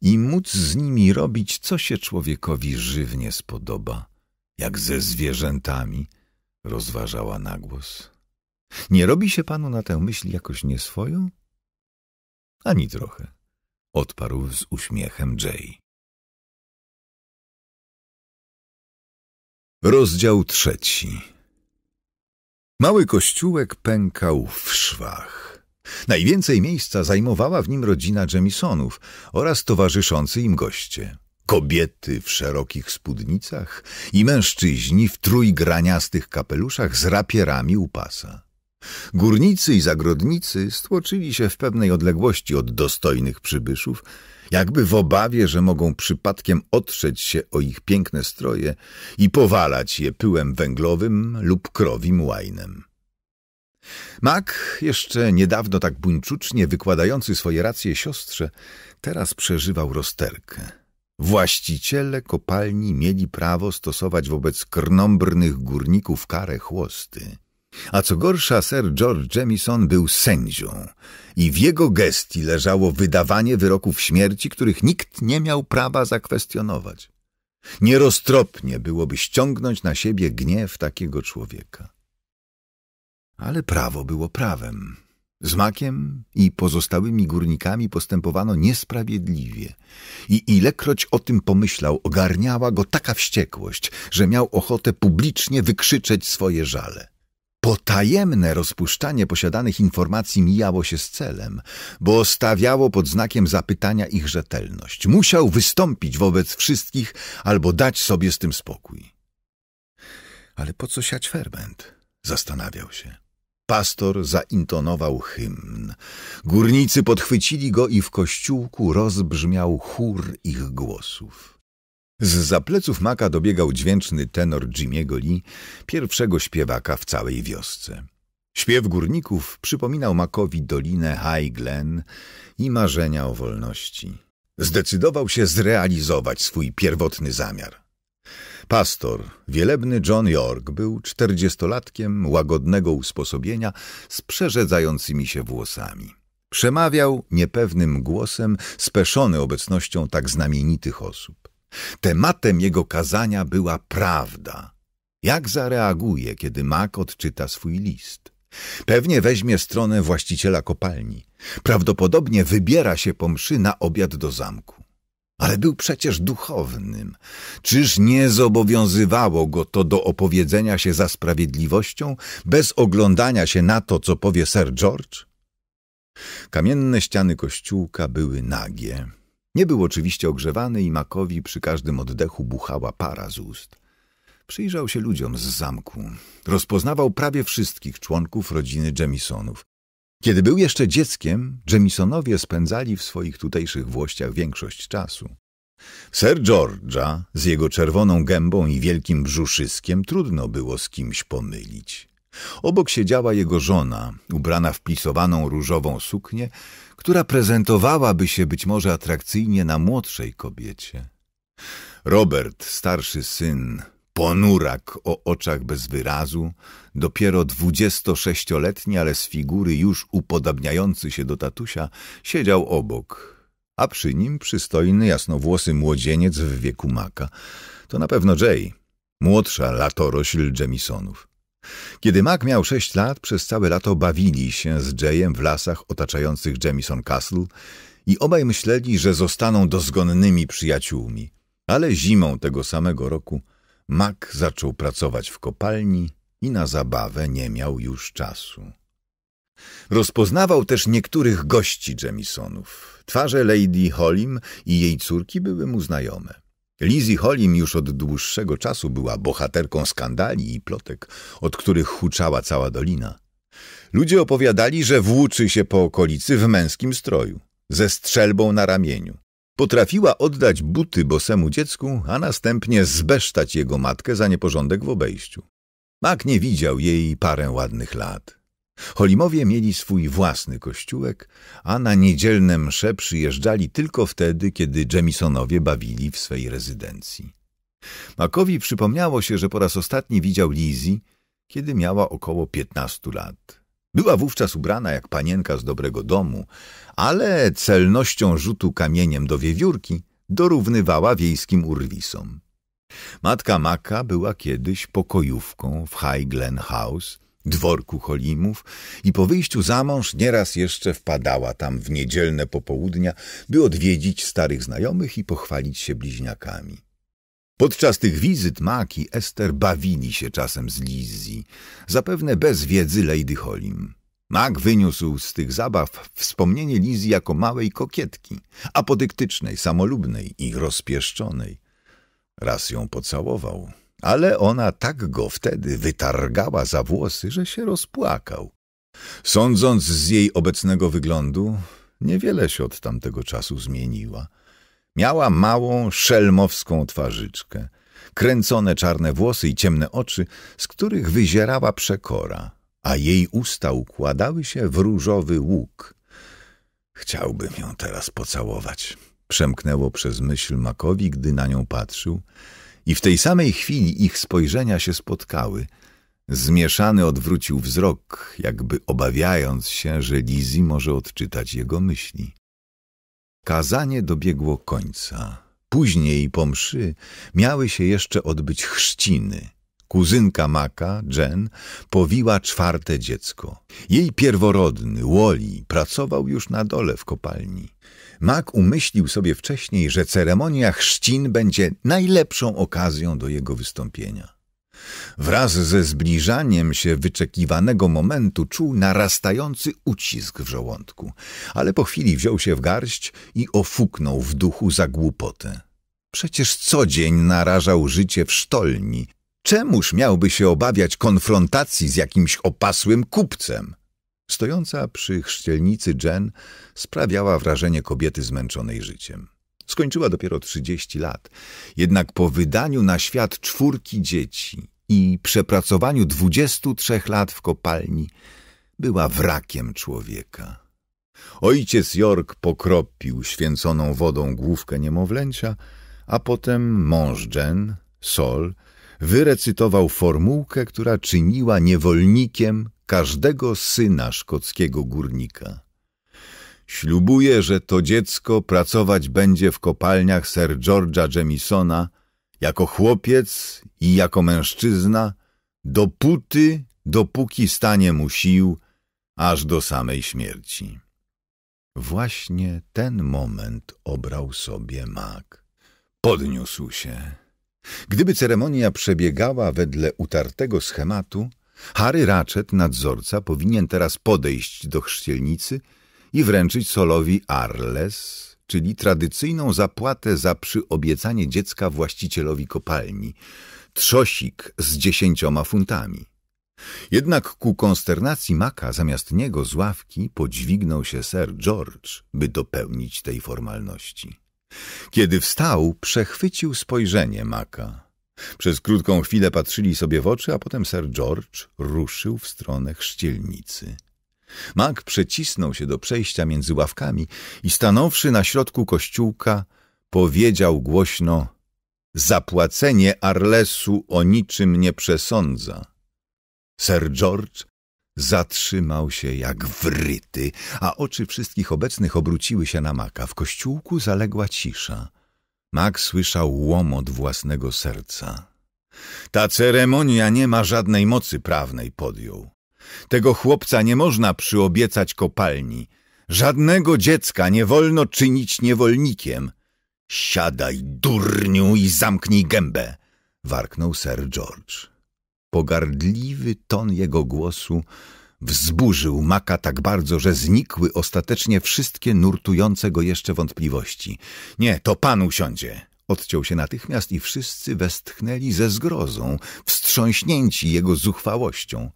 i móc z nimi robić, co się człowiekowi żywnie spodoba, jak ze zwierzętami, rozważała nagłos. Nie robi się panu na tę myśl jakoś nieswoją? Ani trochę, odparł z uśmiechem Jay. Rozdział trzeci Mały kościółek pękał w szwach. Najwięcej miejsca zajmowała w nim rodzina Jemisonów oraz towarzyszący im goście. Kobiety w szerokich spódnicach i mężczyźni w trójgraniastych kapeluszach z rapierami u pasa. Górnicy i zagrodnicy stłoczyli się w pewnej odległości od dostojnych przybyszów, jakby w obawie, że mogą przypadkiem otrzeć się o ich piękne stroje i powalać je pyłem węglowym lub krowim łajnem. Mak, jeszcze niedawno tak buńczucznie wykładający swoje racje siostrze, teraz przeżywał rozterkę. Właściciele kopalni mieli prawo stosować wobec krnąbrnych górników karę chłosty – a co gorsza, Sir George Jemison był sędzią i w jego gestii leżało wydawanie wyroków śmierci, których nikt nie miał prawa zakwestionować. Nieroztropnie byłoby ściągnąć na siebie gniew takiego człowieka. Ale prawo było prawem. Z Makiem i pozostałymi górnikami postępowano niesprawiedliwie i ilekroć o tym pomyślał, ogarniała go taka wściekłość, że miał ochotę publicznie wykrzyczeć swoje żale. Potajemne rozpuszczanie posiadanych informacji mijało się z celem, bo stawiało pod znakiem zapytania ich rzetelność. Musiał wystąpić wobec wszystkich albo dać sobie z tym spokój. Ale po co siać ferment? Zastanawiał się. Pastor zaintonował hymn. Górnicy podchwycili go i w kościółku rozbrzmiał chór ich głosów. Z zapleców maka dobiegał dźwięczny tenor Jimiego Lee, pierwszego śpiewaka w całej wiosce. Śpiew górników przypominał makowi dolinę High Glen i marzenia o wolności. Zdecydował się zrealizować swój pierwotny zamiar. Pastor, wielebny John York, był czterdziestolatkiem łagodnego usposobienia z przerzedzającymi się włosami. Przemawiał niepewnym głosem, speszony obecnością tak znamienitych osób. Tematem jego kazania była prawda. Jak zareaguje, kiedy Mak odczyta swój list? Pewnie weźmie stronę właściciela kopalni. Prawdopodobnie wybiera się po mszy na obiad do zamku. Ale był przecież duchownym. Czyż nie zobowiązywało go to do opowiedzenia się za sprawiedliwością, bez oglądania się na to, co powie Sir George? Kamienne ściany kościółka były nagie. Nie był oczywiście ogrzewany i makowi przy każdym oddechu buchała para z ust. Przyjrzał się ludziom z zamku. Rozpoznawał prawie wszystkich członków rodziny Jemisonów. Kiedy był jeszcze dzieckiem, Jemisonowie spędzali w swoich tutejszych włościach większość czasu. Sir George'a z jego czerwoną gębą i wielkim brzuszyskiem trudno było z kimś pomylić. Obok siedziała jego żona, ubrana w pisowaną różową suknię, która prezentowałaby się być może atrakcyjnie na młodszej kobiecie. Robert, starszy syn, ponurak o oczach bez wyrazu, dopiero dwudziestosześcioletni, ale z figury już upodabniający się do tatusia, siedział obok, a przy nim przystojny, jasnowłosy młodzieniec w wieku maka. To na pewno Jay, młodsza latorośl Jemisonów. Kiedy Mac miał sześć lat, przez całe lato bawili się z Jayem w lasach otaczających Jamison Castle i obaj myśleli, że zostaną dozgonnymi przyjaciółmi. Ale zimą tego samego roku Mac zaczął pracować w kopalni i na zabawę nie miał już czasu. Rozpoznawał też niektórych gości Jamisonów. Twarze Lady Holim i jej córki były mu znajome. Lizzie Hollim już od dłuższego czasu była bohaterką skandali i plotek, od których huczała cała dolina. Ludzie opowiadali, że włóczy się po okolicy w męskim stroju, ze strzelbą na ramieniu. Potrafiła oddać buty bosemu dziecku, a następnie zbesztać jego matkę za nieporządek w obejściu. Mak nie widział jej parę ładnych lat. Holimowie mieli swój własny kościółek, a na niedzielne msze przyjeżdżali tylko wtedy, kiedy Jemisonowie bawili w swej rezydencji. Makowi przypomniało się, że po raz ostatni widział Lizzie, kiedy miała około piętnastu lat. Była wówczas ubrana jak panienka z dobrego domu, ale celnością rzutu kamieniem do wiewiórki dorównywała wiejskim urwisom. Matka Maka była kiedyś pokojówką w High Glen House – dworku Holimów i po wyjściu za mąż nieraz jeszcze wpadała tam w niedzielne popołudnia, by odwiedzić starych znajomych i pochwalić się bliźniakami. Podczas tych wizyt Maki Ester bawili się czasem z Lizzy, zapewne bez wiedzy Lady Holim. Mak wyniósł z tych zabaw wspomnienie Lizzy jako małej kokietki, apodyktycznej, samolubnej i rozpieszczonej. Raz ją pocałował, ale ona tak go wtedy wytargała za włosy, że się rozpłakał. Sądząc z jej obecnego wyglądu, niewiele się od tamtego czasu zmieniła. Miała małą, szelmowską twarzyczkę, kręcone czarne włosy i ciemne oczy, z których wyzierała przekora, a jej usta układały się w różowy łuk. Chciałbym ją teraz pocałować. Przemknęło przez myśl Makowi, gdy na nią patrzył – i w tej samej chwili ich spojrzenia się spotkały. Zmieszany odwrócił wzrok, jakby obawiając się, że Lizzie może odczytać jego myśli. Kazanie dobiegło końca. Później po mszy miały się jeszcze odbyć chrzciny. Kuzynka Maka, Jen, powiła czwarte dziecko. Jej pierworodny, Woli, pracował już na dole w kopalni. Mak umyślił sobie wcześniej, że ceremonia chrzcin będzie najlepszą okazją do jego wystąpienia. Wraz ze zbliżaniem się wyczekiwanego momentu czuł narastający ucisk w żołądku, ale po chwili wziął się w garść i ofuknął w duchu za głupotę. Przecież co dzień narażał życie w sztolni. Czemuż miałby się obawiać konfrontacji z jakimś opasłym kupcem? Stojąca przy chrzcielnicy Jen sprawiała wrażenie kobiety zmęczonej życiem. Skończyła dopiero 30 lat, jednak po wydaniu na świat czwórki dzieci i przepracowaniu 23 lat w kopalni była wrakiem człowieka. Ojciec Jork pokropił święconą wodą główkę niemowlęcia, a potem mąż Jen, Sol, wyrecytował formułkę, która czyniła niewolnikiem każdego syna szkockiego górnika. Ślubuje, że to dziecko pracować będzie w kopalniach Sir George'a Jemisona jako chłopiec i jako mężczyzna, dopóty, dopóki stanie mu sił, aż do samej śmierci. Właśnie ten moment obrał sobie mak. Podniósł się. Gdyby ceremonia przebiegała wedle utartego schematu, Harry Ratchet, nadzorca, powinien teraz podejść do chrzcielnicy i wręczyć Solowi Arles, czyli tradycyjną zapłatę za przyobiecanie dziecka właścicielowi kopalni, trzosik z dziesięcioma funtami. Jednak ku konsternacji Maka zamiast niego z ławki podźwignął się Sir George, by dopełnić tej formalności. Kiedy wstał, przechwycił spojrzenie Maka. Przez krótką chwilę patrzyli sobie w oczy, a potem Sir George ruszył w stronę chrzcielnicy. Mak przecisnął się do przejścia między ławkami i stanąwszy na środku kościółka, powiedział głośno Zapłacenie Arlesu o niczym nie przesądza. Sir George zatrzymał się jak wryty, a oczy wszystkich obecnych obróciły się na Maka. W kościółku zaległa cisza. Mac słyszał łomot własnego serca. Ta ceremonia nie ma żadnej mocy prawnej, podjął. Tego chłopca nie można przyobiecać kopalni. Żadnego dziecka nie wolno czynić niewolnikiem. Siadaj, durniu, i zamknij gębę, warknął Sir George. Pogardliwy ton jego głosu Wzburzył Maka tak bardzo, że znikły ostatecznie wszystkie nurtujące go jeszcze wątpliwości. Nie, to pan usiądzie. Odciął się natychmiast i wszyscy westchnęli ze zgrozą, wstrząśnięci jego zuchwałością.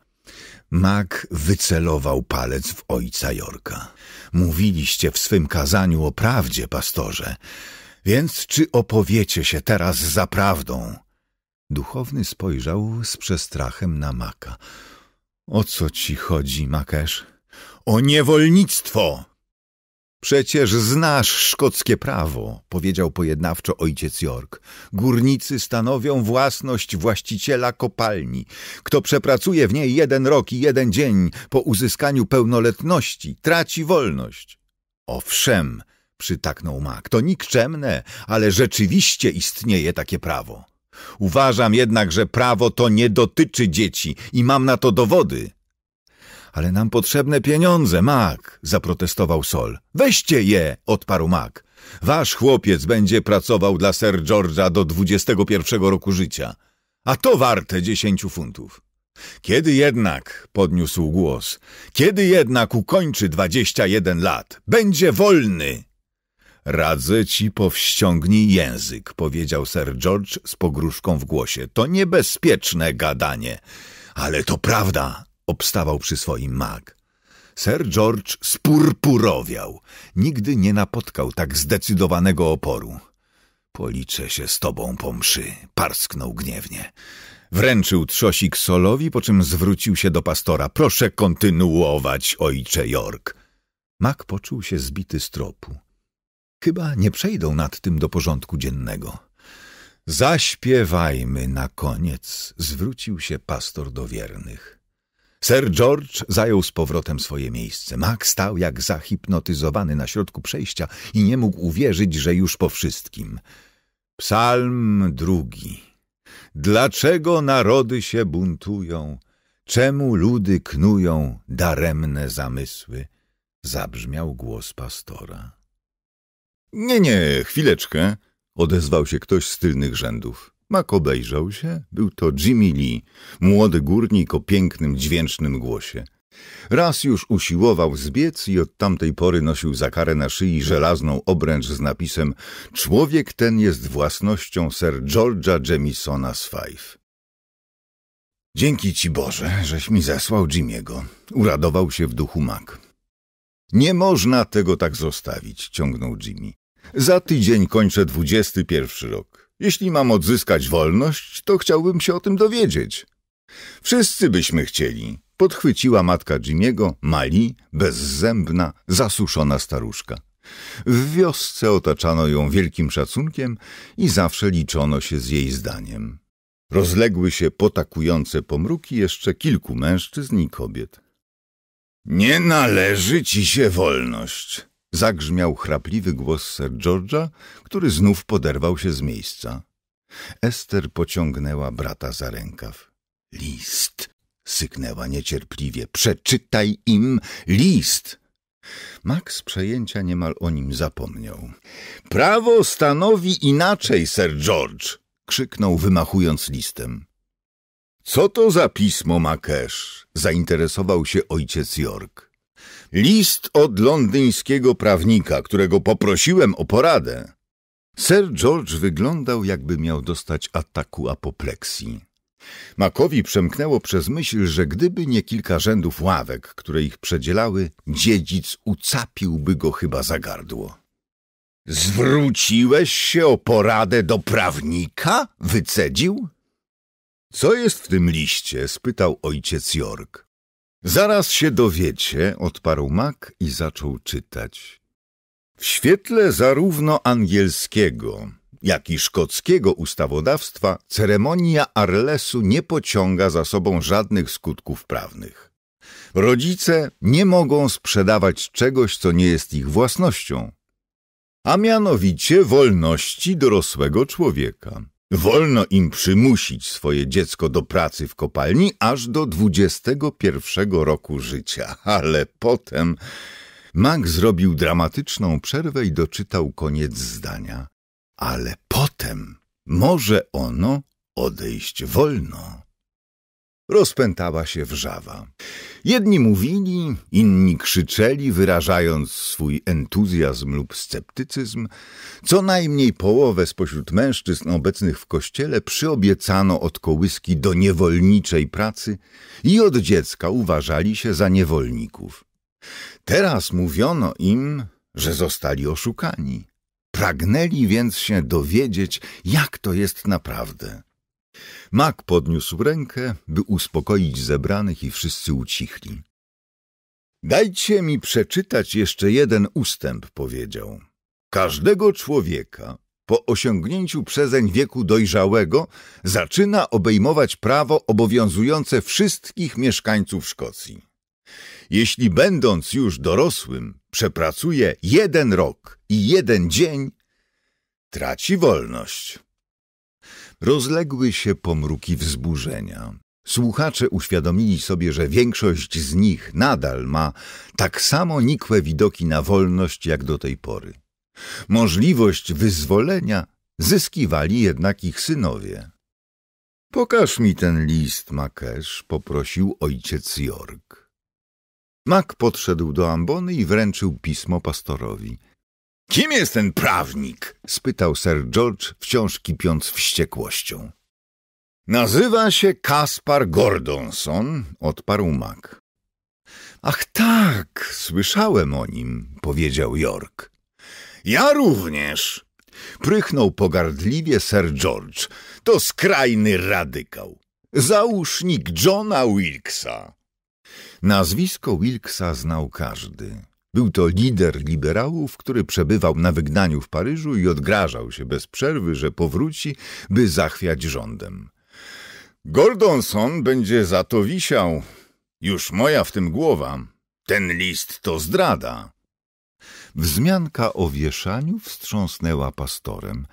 Mak wycelował palec w ojca Jorka. Mówiliście w swym kazaniu o prawdzie, pastorze. Więc czy opowiecie się teraz za prawdą? Duchowny spojrzał z przestrachem na Maka. O co ci chodzi, Makesz? O niewolnictwo! Przecież znasz szkockie prawo, powiedział pojednawczo ojciec York. Górnicy stanowią własność właściciela kopalni. Kto przepracuje w niej jeden rok i jeden dzień po uzyskaniu pełnoletności, traci wolność. Owszem, przytaknął Mak, to nikczemne, ale rzeczywiście istnieje takie prawo. Uważam jednak, że prawo to nie dotyczy dzieci i mam na to dowody. Ale nam potrzebne pieniądze, Mac, zaprotestował Sol. Weźcie je, odparł Mac. Wasz chłopiec będzie pracował dla Sir George'a do 21 roku życia, a to warte 10 funtów. Kiedy jednak, podniósł głos, kiedy jednak ukończy 21 lat, będzie wolny. Radzę ci powściągnij język, powiedział Sir George z pogróżką w głosie. To niebezpieczne gadanie. Ale to prawda, obstawał przy swoim mag. Sir George spurpurowiał. Nigdy nie napotkał tak zdecydowanego oporu. Policzę się z tobą po mszy, parsknął gniewnie. Wręczył trzosik Solowi, po czym zwrócił się do pastora. Proszę kontynuować, ojcze York. Mak poczuł się zbity z tropu. Chyba nie przejdą nad tym do porządku dziennego. Zaśpiewajmy na koniec, zwrócił się pastor do wiernych. Sir George zajął z powrotem swoje miejsce. Mac stał jak zahipnotyzowany na środku przejścia i nie mógł uwierzyć, że już po wszystkim. Psalm drugi. Dlaczego narody się buntują? Czemu ludy knują daremne zamysły? Zabrzmiał głos pastora. Nie, nie, chwileczkę, odezwał się ktoś z tylnych rzędów. Mak obejrzał się, był to Jimmy Lee, młody górnik o pięknym, dźwięcznym głosie. Raz już usiłował zbiec i od tamtej pory nosił za karę na szyi żelazną obręcz z napisem Człowiek ten jest własnością Sir George'a Jemisona z Fife. Dzięki ci Boże, żeś mi zesłał Jimiego, uradował się w duchu Mak. Nie można tego tak zostawić, ciągnął Jimmy. Za tydzień kończę 21 rok. Jeśli mam odzyskać wolność, to chciałbym się o tym dowiedzieć. Wszyscy byśmy chcieli, podchwyciła matka Jimiego, mali, bezzębna, zasuszona staruszka. W wiosce otaczano ją wielkim szacunkiem i zawsze liczono się z jej zdaniem. Rozległy się potakujące pomruki jeszcze kilku mężczyzn i kobiet. Nie należy ci się wolność! Zagrzmiał chrapliwy głos Sir George'a, który znów poderwał się z miejsca. Ester pociągnęła brata za rękaw. List! Syknęła niecierpliwie. Przeczytaj im list! Max przejęcia niemal o nim zapomniał. Prawo stanowi inaczej, Sir George! Krzyknął, wymachując listem. Co to za pismo, Makesz? Zainteresował się ojciec Jork. List od londyńskiego prawnika, którego poprosiłem o poradę. Sir George wyglądał, jakby miał dostać ataku apopleksji. Makowi przemknęło przez myśl, że gdyby nie kilka rzędów ławek, które ich przedzielały, dziedzic ucapiłby go chyba za gardło. Zwróciłeś się o poradę do prawnika? Wycedził? Co jest w tym liście? spytał ojciec Jork. Zaraz się dowiecie, odparł Mak i zaczął czytać. W świetle zarówno angielskiego, jak i szkockiego ustawodawstwa ceremonia Arlesu nie pociąga za sobą żadnych skutków prawnych. Rodzice nie mogą sprzedawać czegoś, co nie jest ich własnością, a mianowicie wolności dorosłego człowieka. Wolno im przymusić swoje dziecko do pracy w kopalni aż do 21 roku życia, ale potem Mac zrobił dramatyczną przerwę i doczytał koniec zdania. Ale potem może ono odejść wolno rozpętała się wrzawa. Jedni mówili, inni krzyczeli, wyrażając swój entuzjazm lub sceptycyzm. Co najmniej połowę spośród mężczyzn obecnych w kościele przyobiecano od kołyski do niewolniczej pracy i od dziecka uważali się za niewolników. Teraz mówiono im, że zostali oszukani. Pragnęli więc się dowiedzieć, jak to jest naprawdę. Mak podniósł rękę, by uspokoić zebranych i wszyscy ucichli. Dajcie mi przeczytać jeszcze jeden ustęp, powiedział. Każdego człowieka po osiągnięciu przezeń wieku dojrzałego zaczyna obejmować prawo obowiązujące wszystkich mieszkańców Szkocji. Jeśli będąc już dorosłym przepracuje jeden rok i jeden dzień, traci wolność rozległy się pomruki wzburzenia. Słuchacze uświadomili sobie, że większość z nich nadal ma tak samo nikłe widoki na wolność jak do tej pory. Możliwość wyzwolenia zyskiwali jednak ich synowie. Pokaż mi ten list, Makesz, poprosił ojciec Jork. Mak podszedł do ambony i wręczył pismo pastorowi. Kim jest ten prawnik? spytał Sir George, wciąż kipiąc wściekłością. Nazywa się Kaspar Gordonson, odparł Mac. Ach tak, słyszałem o nim, powiedział York. Ja również, prychnął pogardliwie Sir George. To skrajny radykał. Załóżnik Johna Wilksa. Nazwisko Wilksa znał każdy. Był to lider liberałów, który przebywał na wygnaniu w Paryżu i odgrażał się bez przerwy, że powróci, by zachwiać rządem. Gordonson będzie za to wisiał. Już moja w tym głowa. Ten list to zdrada. Wzmianka o wieszaniu wstrząsnęła pastorem.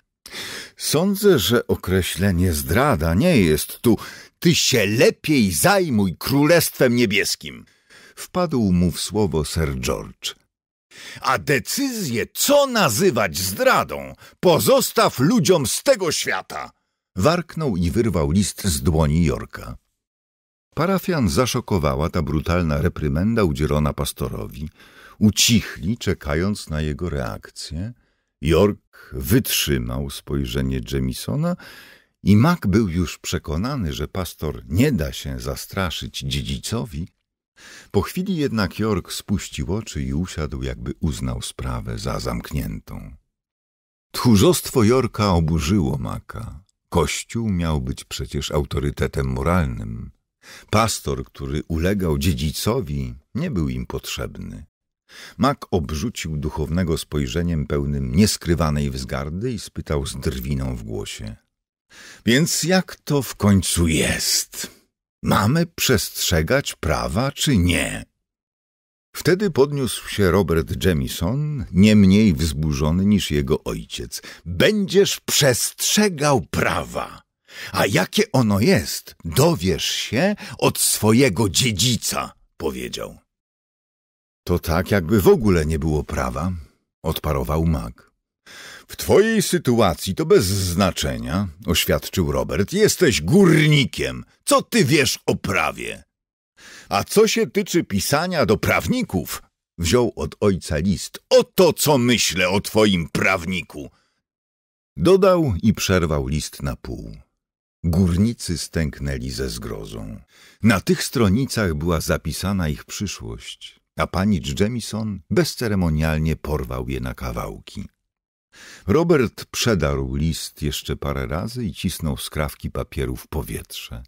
Sądzę, że określenie zdrada nie jest tu. Ty się lepiej zajmuj królestwem niebieskim wpadł mu w słowo Sir George. A decyzję, co nazywać zdradą, pozostaw ludziom z tego świata! Warknął i wyrwał list z dłoni Jorka. Parafian zaszokowała ta brutalna reprymenda udzielona pastorowi. Ucichli, czekając na jego reakcję. York wytrzymał spojrzenie Jemisona i Mac był już przekonany, że pastor nie da się zastraszyć dziedzicowi, po chwili jednak Jork spuścił oczy i usiadł, jakby uznał sprawę za zamkniętą. Tchórzostwo Jorka oburzyło Maka. Kościół miał być przecież autorytetem moralnym. Pastor, który ulegał dziedzicowi, nie był im potrzebny. Mak obrzucił duchownego spojrzeniem pełnym nieskrywanej wzgardy i spytał z drwiną w głosie. — Więc jak to w końcu jest? Mamy przestrzegać prawa czy nie? Wtedy podniósł się Robert Jamison, nie mniej wzburzony niż jego ojciec. Będziesz przestrzegał prawa, a jakie ono jest, dowiesz się od swojego dziedzica, powiedział. To tak, jakby w ogóle nie było prawa, odparował mag. W twojej sytuacji to bez znaczenia, oświadczył Robert. Jesteś górnikiem. Co ty wiesz o prawie? A co się tyczy pisania do prawników, wziął od ojca list. Oto co myślę o twoim prawniku. Dodał i przerwał list na pół. Górnicy stęknęli ze zgrozą. Na tych stronicach była zapisana ich przyszłość, a pani Jamison bezceremonialnie porwał je na kawałki. Robert przedarł list jeszcze parę razy i cisnął skrawki papieru w powietrze.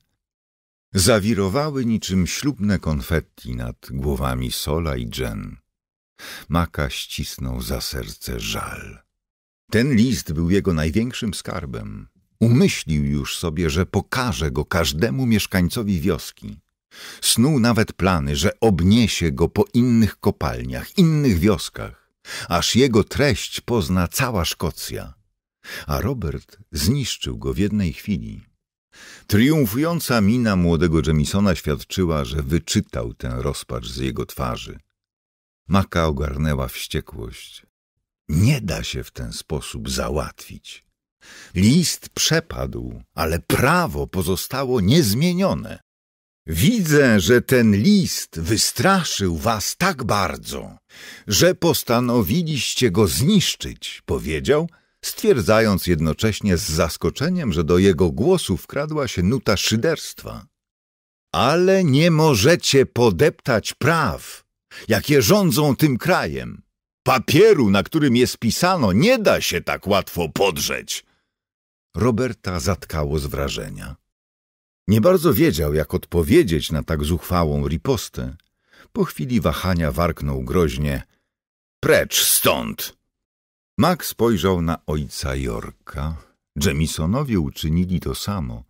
Zawirowały niczym ślubne konfetti nad głowami Sola i Jen. Maka ścisnął za serce żal. Ten list był jego największym skarbem. Umyślił już sobie, że pokaże go każdemu mieszkańcowi wioski. Snuł nawet plany, że obniesie go po innych kopalniach, innych wioskach aż jego treść pozna cała Szkocja. A Robert zniszczył go w jednej chwili. Triumfująca mina młodego Jemisona świadczyła, że wyczytał ten rozpacz z jego twarzy. Maka ogarnęła wściekłość. Nie da się w ten sposób załatwić. List przepadł, ale prawo pozostało niezmienione. Widzę, że ten list wystraszył was tak bardzo, że postanowiliście go zniszczyć, powiedział, stwierdzając jednocześnie z zaskoczeniem, że do jego głosu wkradła się nuta szyderstwa. Ale nie możecie podeptać praw, jakie rządzą tym krajem. Papieru, na którym je spisano, nie da się tak łatwo podrzeć. Roberta zatkało z wrażenia. Nie bardzo wiedział, jak odpowiedzieć na tak zuchwałą ripostę. Po chwili wahania warknął groźnie. Precz stąd! Mac spojrzał na ojca Jorka. Jemisonowie uczynili to samo.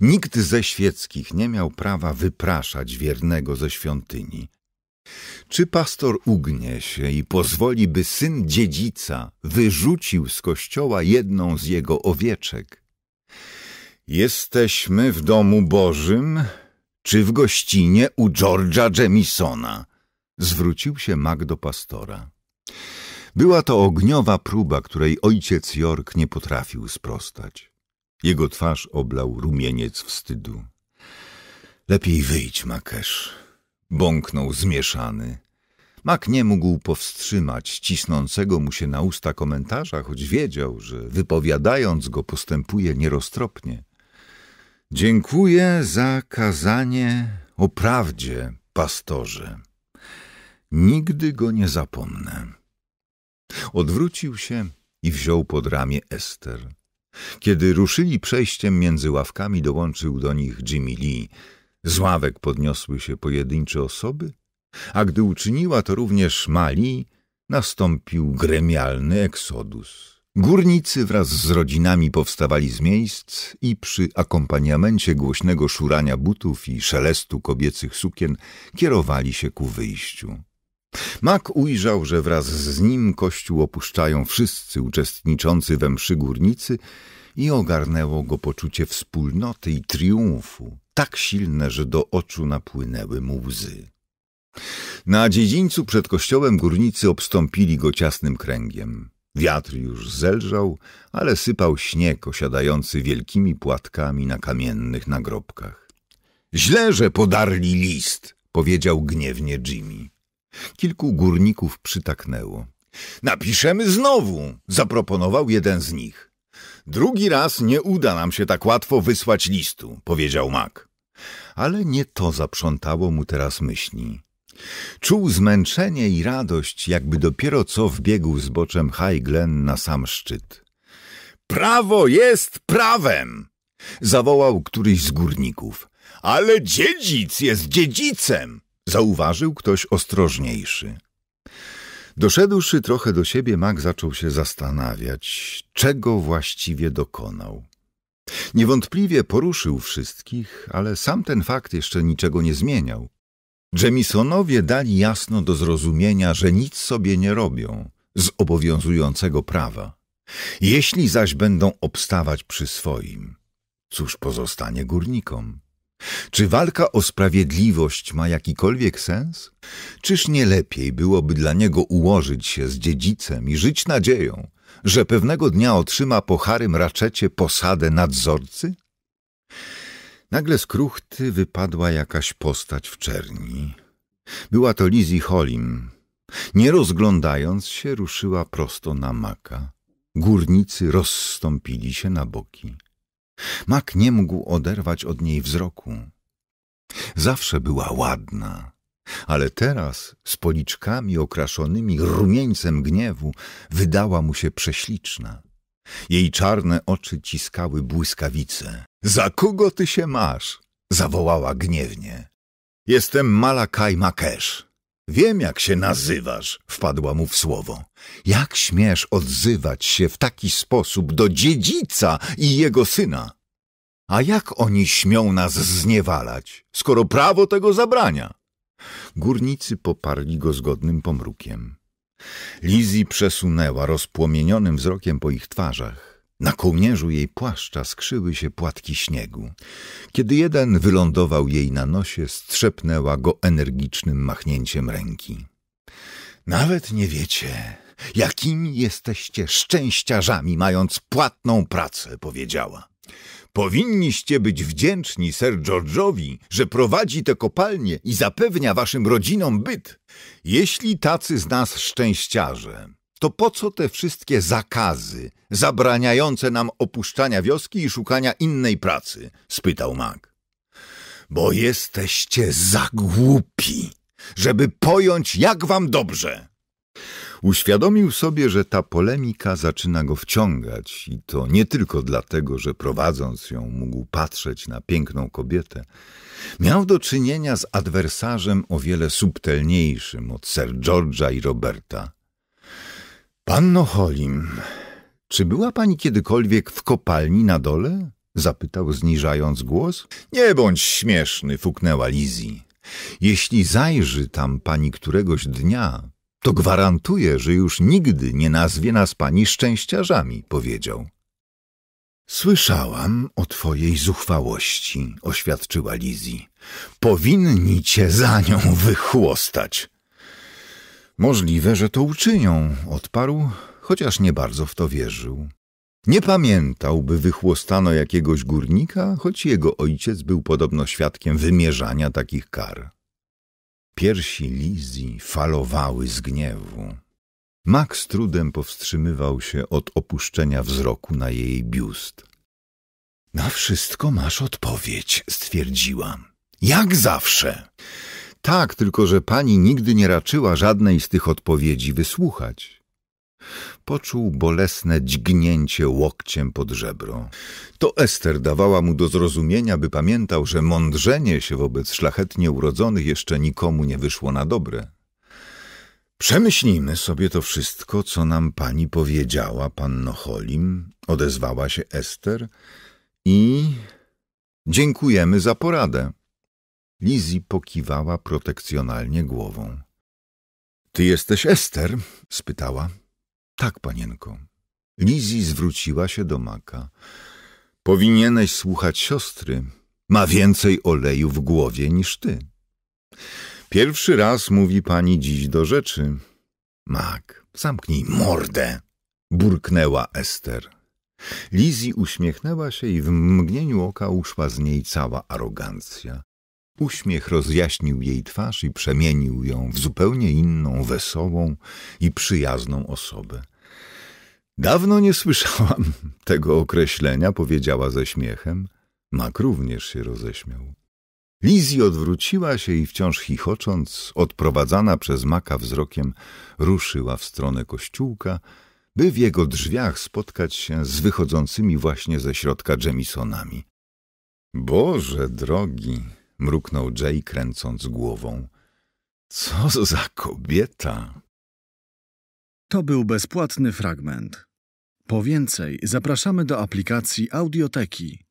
Nikt ze świeckich nie miał prawa wypraszać wiernego ze świątyni. Czy pastor ugnie się i pozwoli, by syn dziedzica wyrzucił z kościoła jedną z jego owieczek? Jesteśmy w domu Bożym czy w gościnie u George'a Jemisona? Zwrócił się Mac do pastora. Była to ogniowa próba, której ojciec Jork nie potrafił sprostać. Jego twarz oblał rumieniec wstydu. Lepiej wyjdź, Makesz, bąknął zmieszany. Mak nie mógł powstrzymać cisnącego mu się na usta komentarza, choć wiedział, że wypowiadając go postępuje nieroztropnie. Dziękuję za kazanie o prawdzie, pastorze. Nigdy go nie zapomnę. Odwrócił się i wziął pod ramię Ester. Kiedy ruszyli przejściem między ławkami, dołączył do nich Jimmy Lee. Z ławek podniosły się pojedyncze osoby, a gdy uczyniła to również Mali, nastąpił gremialny eksodus. Górnicy wraz z rodzinami powstawali z miejsc i przy akompaniamencie głośnego szurania butów i szelestu kobiecych sukien kierowali się ku wyjściu. Mak ujrzał, że wraz z nim kościół opuszczają wszyscy uczestniczący we mszy górnicy i ogarnęło go poczucie wspólnoty i triumfu, tak silne, że do oczu napłynęły mu łzy. Na dziedzińcu przed kościołem górnicy obstąpili go ciasnym kręgiem. Wiatr już zelżał, ale sypał śnieg osiadający wielkimi płatkami na kamiennych nagrobkach. Źle, że podarli list, powiedział gniewnie Jimmy. Kilku górników przytaknęło. Napiszemy znowu, zaproponował jeden z nich. Drugi raz nie uda nam się tak łatwo wysłać listu, powiedział Mac. Ale nie to zaprzątało mu teraz myśli. Czuł zmęczenie i radość, jakby dopiero co wbiegł z boczem High Glen na sam szczyt. Prawo jest prawem! zawołał któryś z górników. Ale dziedzic jest dziedzicem! zauważył ktoś ostrożniejszy. Doszedłszy trochę do siebie, Mac zaczął się zastanawiać, czego właściwie dokonał. Niewątpliwie poruszył wszystkich, ale sam ten fakt jeszcze niczego nie zmieniał. Jemisonowie dali jasno do zrozumienia, że nic sobie nie robią z obowiązującego prawa. Jeśli zaś będą obstawać przy swoim, cóż pozostanie górnikom? Czy walka o sprawiedliwość ma jakikolwiek sens? Czyż nie lepiej byłoby dla niego ułożyć się z dziedzicem i żyć nadzieją, że pewnego dnia otrzyma po Harym Raczecie posadę nadzorcy? Nagle z kruchty wypadła jakaś postać w czerni. Była to Lizzie Holim. Nie rozglądając się, ruszyła prosto na maka. Górnicy rozstąpili się na boki. Mak nie mógł oderwać od niej wzroku. Zawsze była ładna, ale teraz z policzkami okraszonymi rumieńcem gniewu wydała mu się prześliczna. Jej czarne oczy ciskały błyskawice. Za kogo ty się masz? zawołała gniewnie. Jestem Malakaj Makesz. Wiem, jak się nazywasz, wpadła mu w słowo. Jak śmiesz odzywać się w taki sposób do dziedzica i jego syna? A jak oni śmią nas zniewalać, skoro prawo tego zabrania? Górnicy poparli go zgodnym pomrukiem. Lizzie przesunęła rozpłomienionym wzrokiem po ich twarzach. Na kołnierzu jej płaszcza skrzyły się płatki śniegu. Kiedy jeden wylądował jej na nosie, strzepnęła go energicznym machnięciem ręki. Nawet nie wiecie, jakimi jesteście szczęściarzami, mając płatną pracę, powiedziała. Powinniście być wdzięczni Sir George'owi, że prowadzi te kopalnie i zapewnia waszym rodzinom byt. Jeśli tacy z nas szczęściarze to po co te wszystkie zakazy zabraniające nam opuszczania wioski i szukania innej pracy? spytał mag. Bo jesteście za głupi, żeby pojąć, jak wam dobrze. Uświadomił sobie, że ta polemika zaczyna go wciągać i to nie tylko dlatego, że prowadząc ją mógł patrzeć na piękną kobietę. Miał do czynienia z adwersarzem o wiele subtelniejszym od Sir George'a i Roberta. Panno Holim, czy była pani kiedykolwiek w kopalni na dole? Zapytał zniżając głos. Nie bądź śmieszny, fuknęła Lizzie. Jeśli zajrzy tam pani któregoś dnia, to gwarantuję, że już nigdy nie nazwie nas pani szczęściarzami, powiedział. Słyszałam o twojej zuchwałości, oświadczyła Lizzie. Powinni cię za nią wychłostać. Możliwe, że to uczynią, odparł, chociaż nie bardzo w to wierzył. Nie pamiętał, by wychłostano jakiegoś górnika, choć jego ojciec był podobno świadkiem wymierzania takich kar. Piersi Lizji falowały z gniewu. Max trudem powstrzymywał się od opuszczenia wzroku na jej biust. — Na wszystko masz odpowiedź — stwierdziłam. — Jak zawsze! Tak, tylko że pani nigdy nie raczyła żadnej z tych odpowiedzi wysłuchać. Poczuł bolesne dźgnięcie łokciem pod żebro. To Ester dawała mu do zrozumienia, by pamiętał, że mądrzenie się wobec szlachetnie urodzonych jeszcze nikomu nie wyszło na dobre. Przemyślimy sobie to wszystko, co nam pani powiedziała, panno Holim, odezwała się Ester i dziękujemy za poradę. Lizzy pokiwała protekcjonalnie głową. Ty jesteś Ester? spytała. Tak, panienko. Lizzy zwróciła się do Maka. Powinieneś słuchać siostry. Ma więcej oleju w głowie niż ty. Pierwszy raz mówi pani dziś do rzeczy. Mak, zamknij mordę! burknęła Ester. Lizzy uśmiechnęła się i w mgnieniu oka uszła z niej cała arogancja. Uśmiech rozjaśnił jej twarz i przemienił ją w zupełnie inną, wesołą i przyjazną osobę. Dawno nie słyszałam tego określenia, powiedziała ze śmiechem. Mak również się roześmiał. Lizzie odwróciła się i wciąż chichocząc, odprowadzana przez Maka wzrokiem, ruszyła w stronę kościółka, by w jego drzwiach spotkać się z wychodzącymi właśnie ze środka Jemisonami. Boże drogi, mruknął Jay, kręcąc głową. Co za kobieta! To był bezpłatny fragment. Po więcej zapraszamy do aplikacji Audioteki.